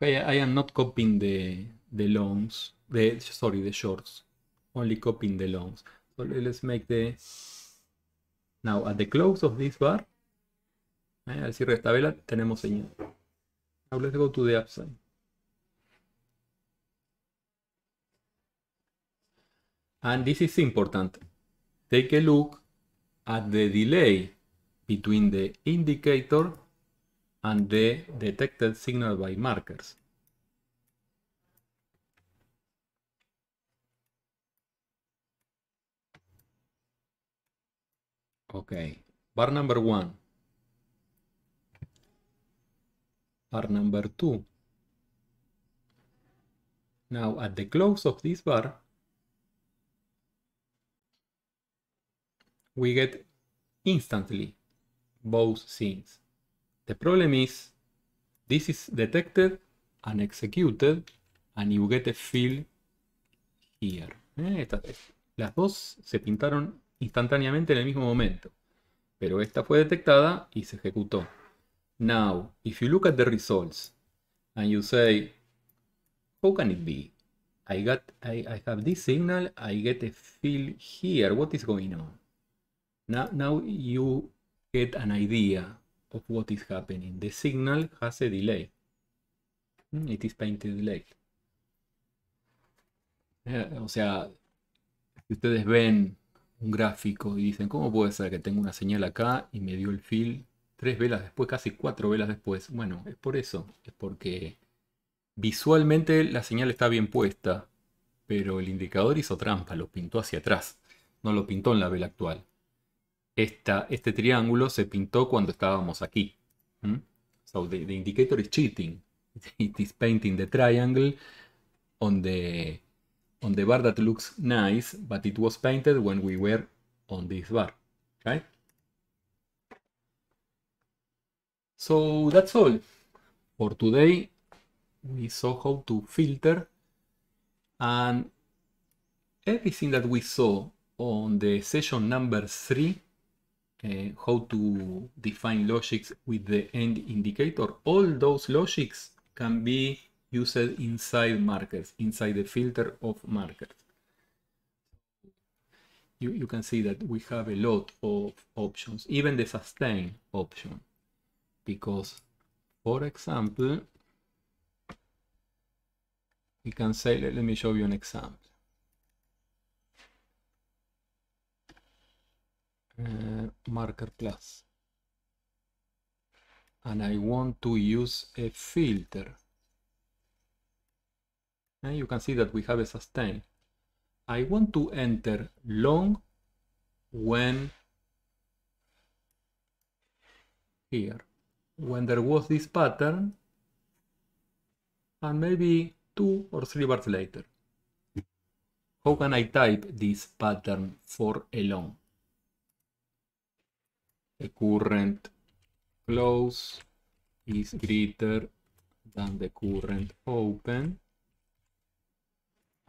I, I am not copying the, the longs. the, sorry, the shorts, only copying the longs. So let's make the, now at the close of this bar, eh, al cierre esta vela tenemos señal. Now let's go to the upside. And this is important. Take a look at the delay between the indicator and the detected signal by markers. Okay, bar number one. Bar number two. Now at the close of this bar, we get instantly both things. The problem is this is detected and executed and you get a fill here. Eh, las dos se pintaron instantáneamente en el mismo momento, pero esta fue detectada y se ejecutó. Now, if you look at the results and you say, how can it be? I got, I, I have this signal, I get a fill here. What is going on? now you get an idea of what is happening. The signal has a delay. Mm, it is painted delay. Eh, o sea, si ustedes ven un gráfico y dicen, ¿cómo puede ser que tengo una señal acá y me dio el fill tres velas después, casi cuatro velas después? Bueno, es por eso, es porque visualmente la señal está bien puesta, pero el indicador hizo trampa, lo pintó hacia atrás, no lo pintó en la vela actual este triángulo se pintó cuando estábamos aquí. So the, indicator is cheating. It is painting the triangle on the, on the bar that looks nice, but it was painted when we were on this bar. Okay? So that's all. For today, we saw how to filter and everything that we saw on the session number three Uh, how to define logics with the end indicator. All those logics can be used inside markers, inside the filter of markers. You, you can see that we have a lot of options, even the sustain option, because, for example, we can say, let, let me show you an example. Uh, marker class and I want to use a filter and you can see that we have a sustain I want to enter long when here when there was this pattern and maybe two or three bars later how can I type this pattern for a long the current close is greater than the current open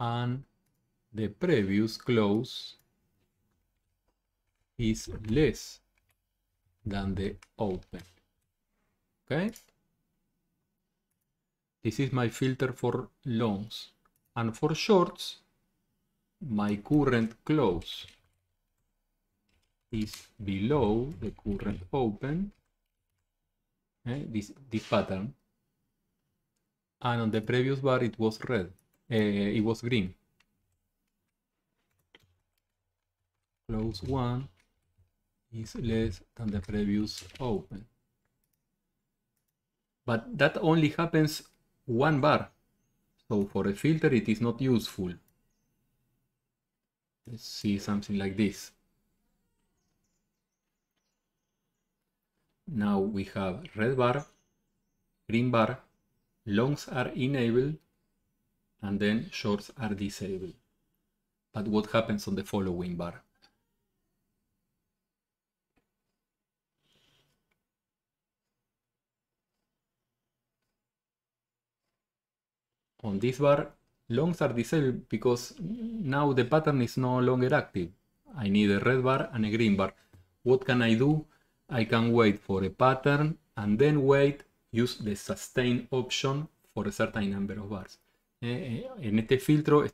and the previous close is less than the open. Okay? This is my filter for longs. And for shorts, my current close is below the current open, eh, this, this pattern. And on the previous bar, it was red, uh, it was green. Close one is less than the previous open. But that only happens one bar. So for a filter, it is not useful. Let's see something like this. Now we have red bar, green bar, longs are enabled, and then shorts are disabled. But what happens on the following bar? On this bar, longs are disabled because now the pattern is no longer active. I need a red bar and a green bar. What can I do I can wait for a pattern and then wait, use the sustain option for a certain number of bars. Eh, eh, en este filtro, eh,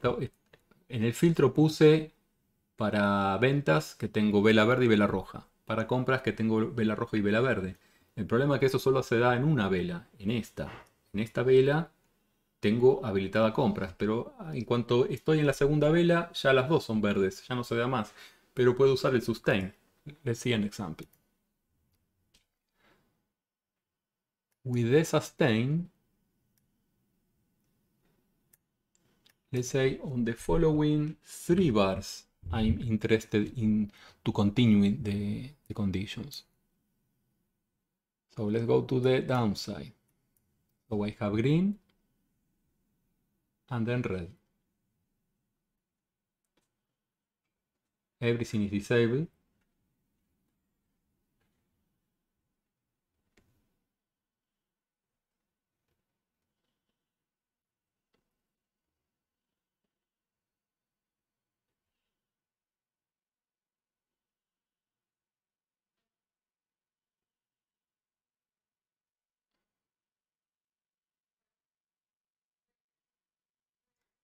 en el filtro puse para ventas que tengo vela verde y vela roja. Para compras que tengo vela roja y vela verde. El problema es que eso solo se da en una vela, en esta. En esta vela tengo habilitada compras, pero en cuanto estoy en la segunda vela, ya las dos son verdes, ya no se da más. Pero puedo usar el sustain. Let's see an example. with a sustain, let's say on the following three bars, I'm interested in to continue the, the conditions. So let's go to the downside. So I have green and then red. Everything is disabled.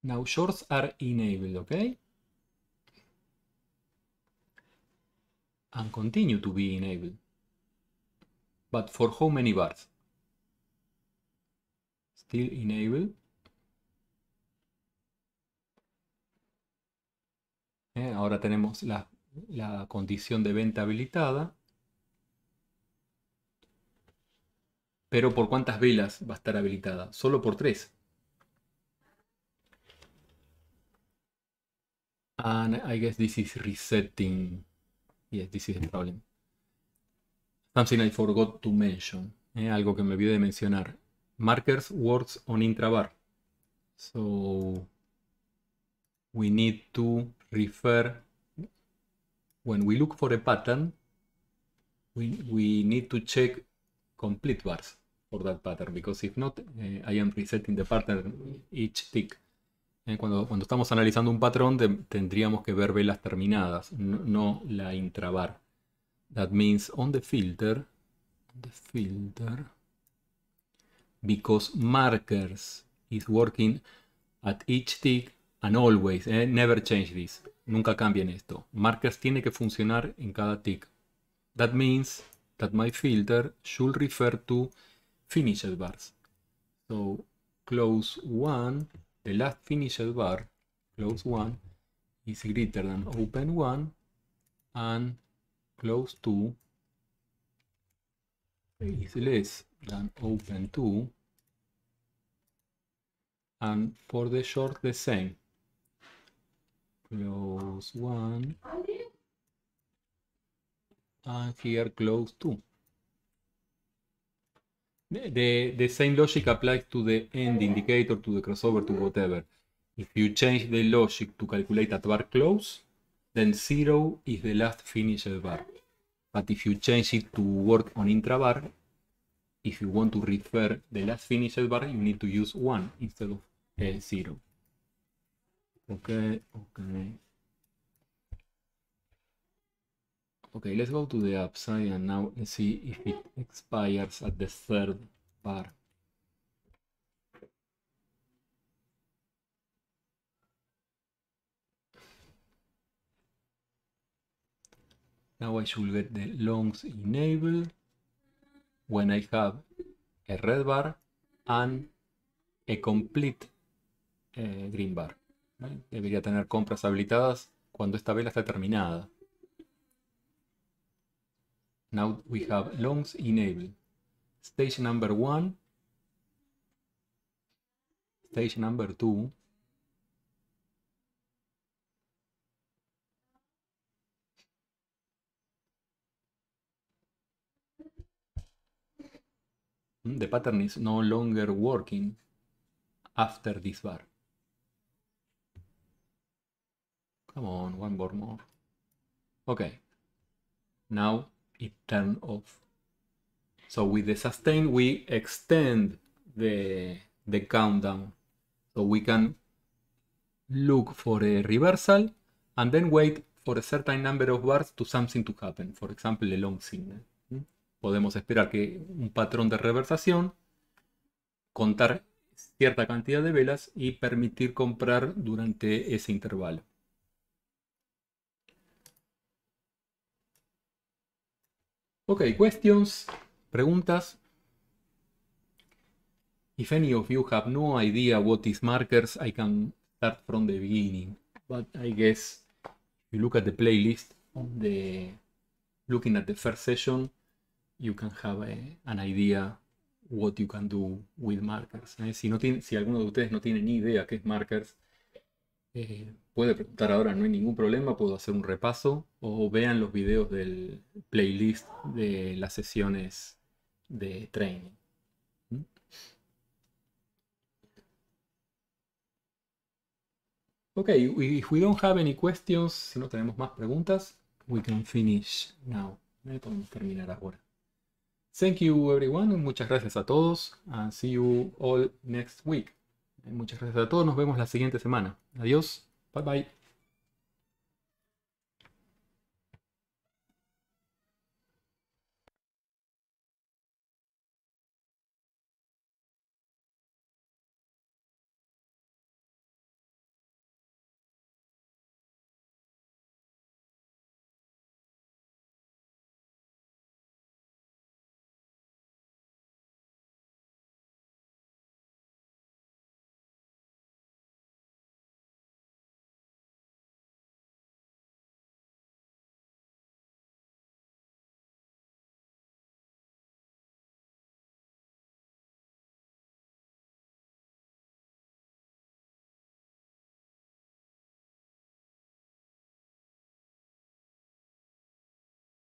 Now shorts are enabled, okay? And continue to be enabled. But for how many bars? Still enabled. Eh, ahora tenemos la, la condición de venta habilitada. Pero ¿por cuántas velas va a estar habilitada? Solo por tres. And I guess this is resetting. Yes, this is the problem. Something I forgot to mention. Eh, algo que me olvidé de mencionar. Markers works on intrabar. So we need to refer when we look for a pattern we, we need to check complete bars for that pattern because if not uh, I am resetting the pattern each tick Eh, cuando, estamos analizando un patrón, tendríamos que ver velas terminadas, no, la intrabar. That means on the filter, the filter, because markers is working at each tick and always. Eh, never change this. Nunca cambien esto. Markers tiene que funcionar en cada tick. That means that my filter should refer to finished bars. So close one the last finished bar, close one, is greater than open one, and close two is less than open two, and for the short the same. Close one, and here close two. The, the same logic applies to the end indicator, to the crossover, to whatever. If you change the logic to calculate at bar close, then zero is the last finished bar. But if you change it to work on intrabar, if you want to refer the last finished bar, you need to use one instead of uh, zero. Okay, okay. Okay, let's go to the upside and now let's see if it expires at the third bar. Now I should get the longs enabled when I have a red bar and a complete eh, green bar. ¿vale? Debería tener compras habilitadas cuando esta vela está terminada. Now we have longs enabled. Stage number one, stage number two, hmm, the pattern is no longer working after this bar. Come on, one bar more. Okay. Now it turn off. So with the sustain, we extend the, the countdown. So we can look for a reversal and then wait for a certain number of bars to something to happen. For example, a long signal. ¿Mm? Podemos esperar que un patrón de reversación, contar cierta cantidad de velas y permitir comprar durante ese intervalo. Okay, questions, preguntas. If any of you have no idea what is markers, I can start from the beginning. But I guess if you look at the playlist on the looking at the first session, you can have eh, an idea what you can do with markers. Eh. Si, no tiene, si alguno de ustedes no tiene ni idea qué es markers, puede preguntar ahora, no hay ningún problema, puedo hacer un repaso o vean los videos del playlist de las sesiones de training. Ok, if we don't have any questions, si no tenemos más preguntas, we can finish now. Eh, podemos terminar ahora. Thank you everyone, muchas gracias a todos, and see you all next week. Muchas gracias a todos. Nos vemos la siguiente semana. Adiós. Bye bye.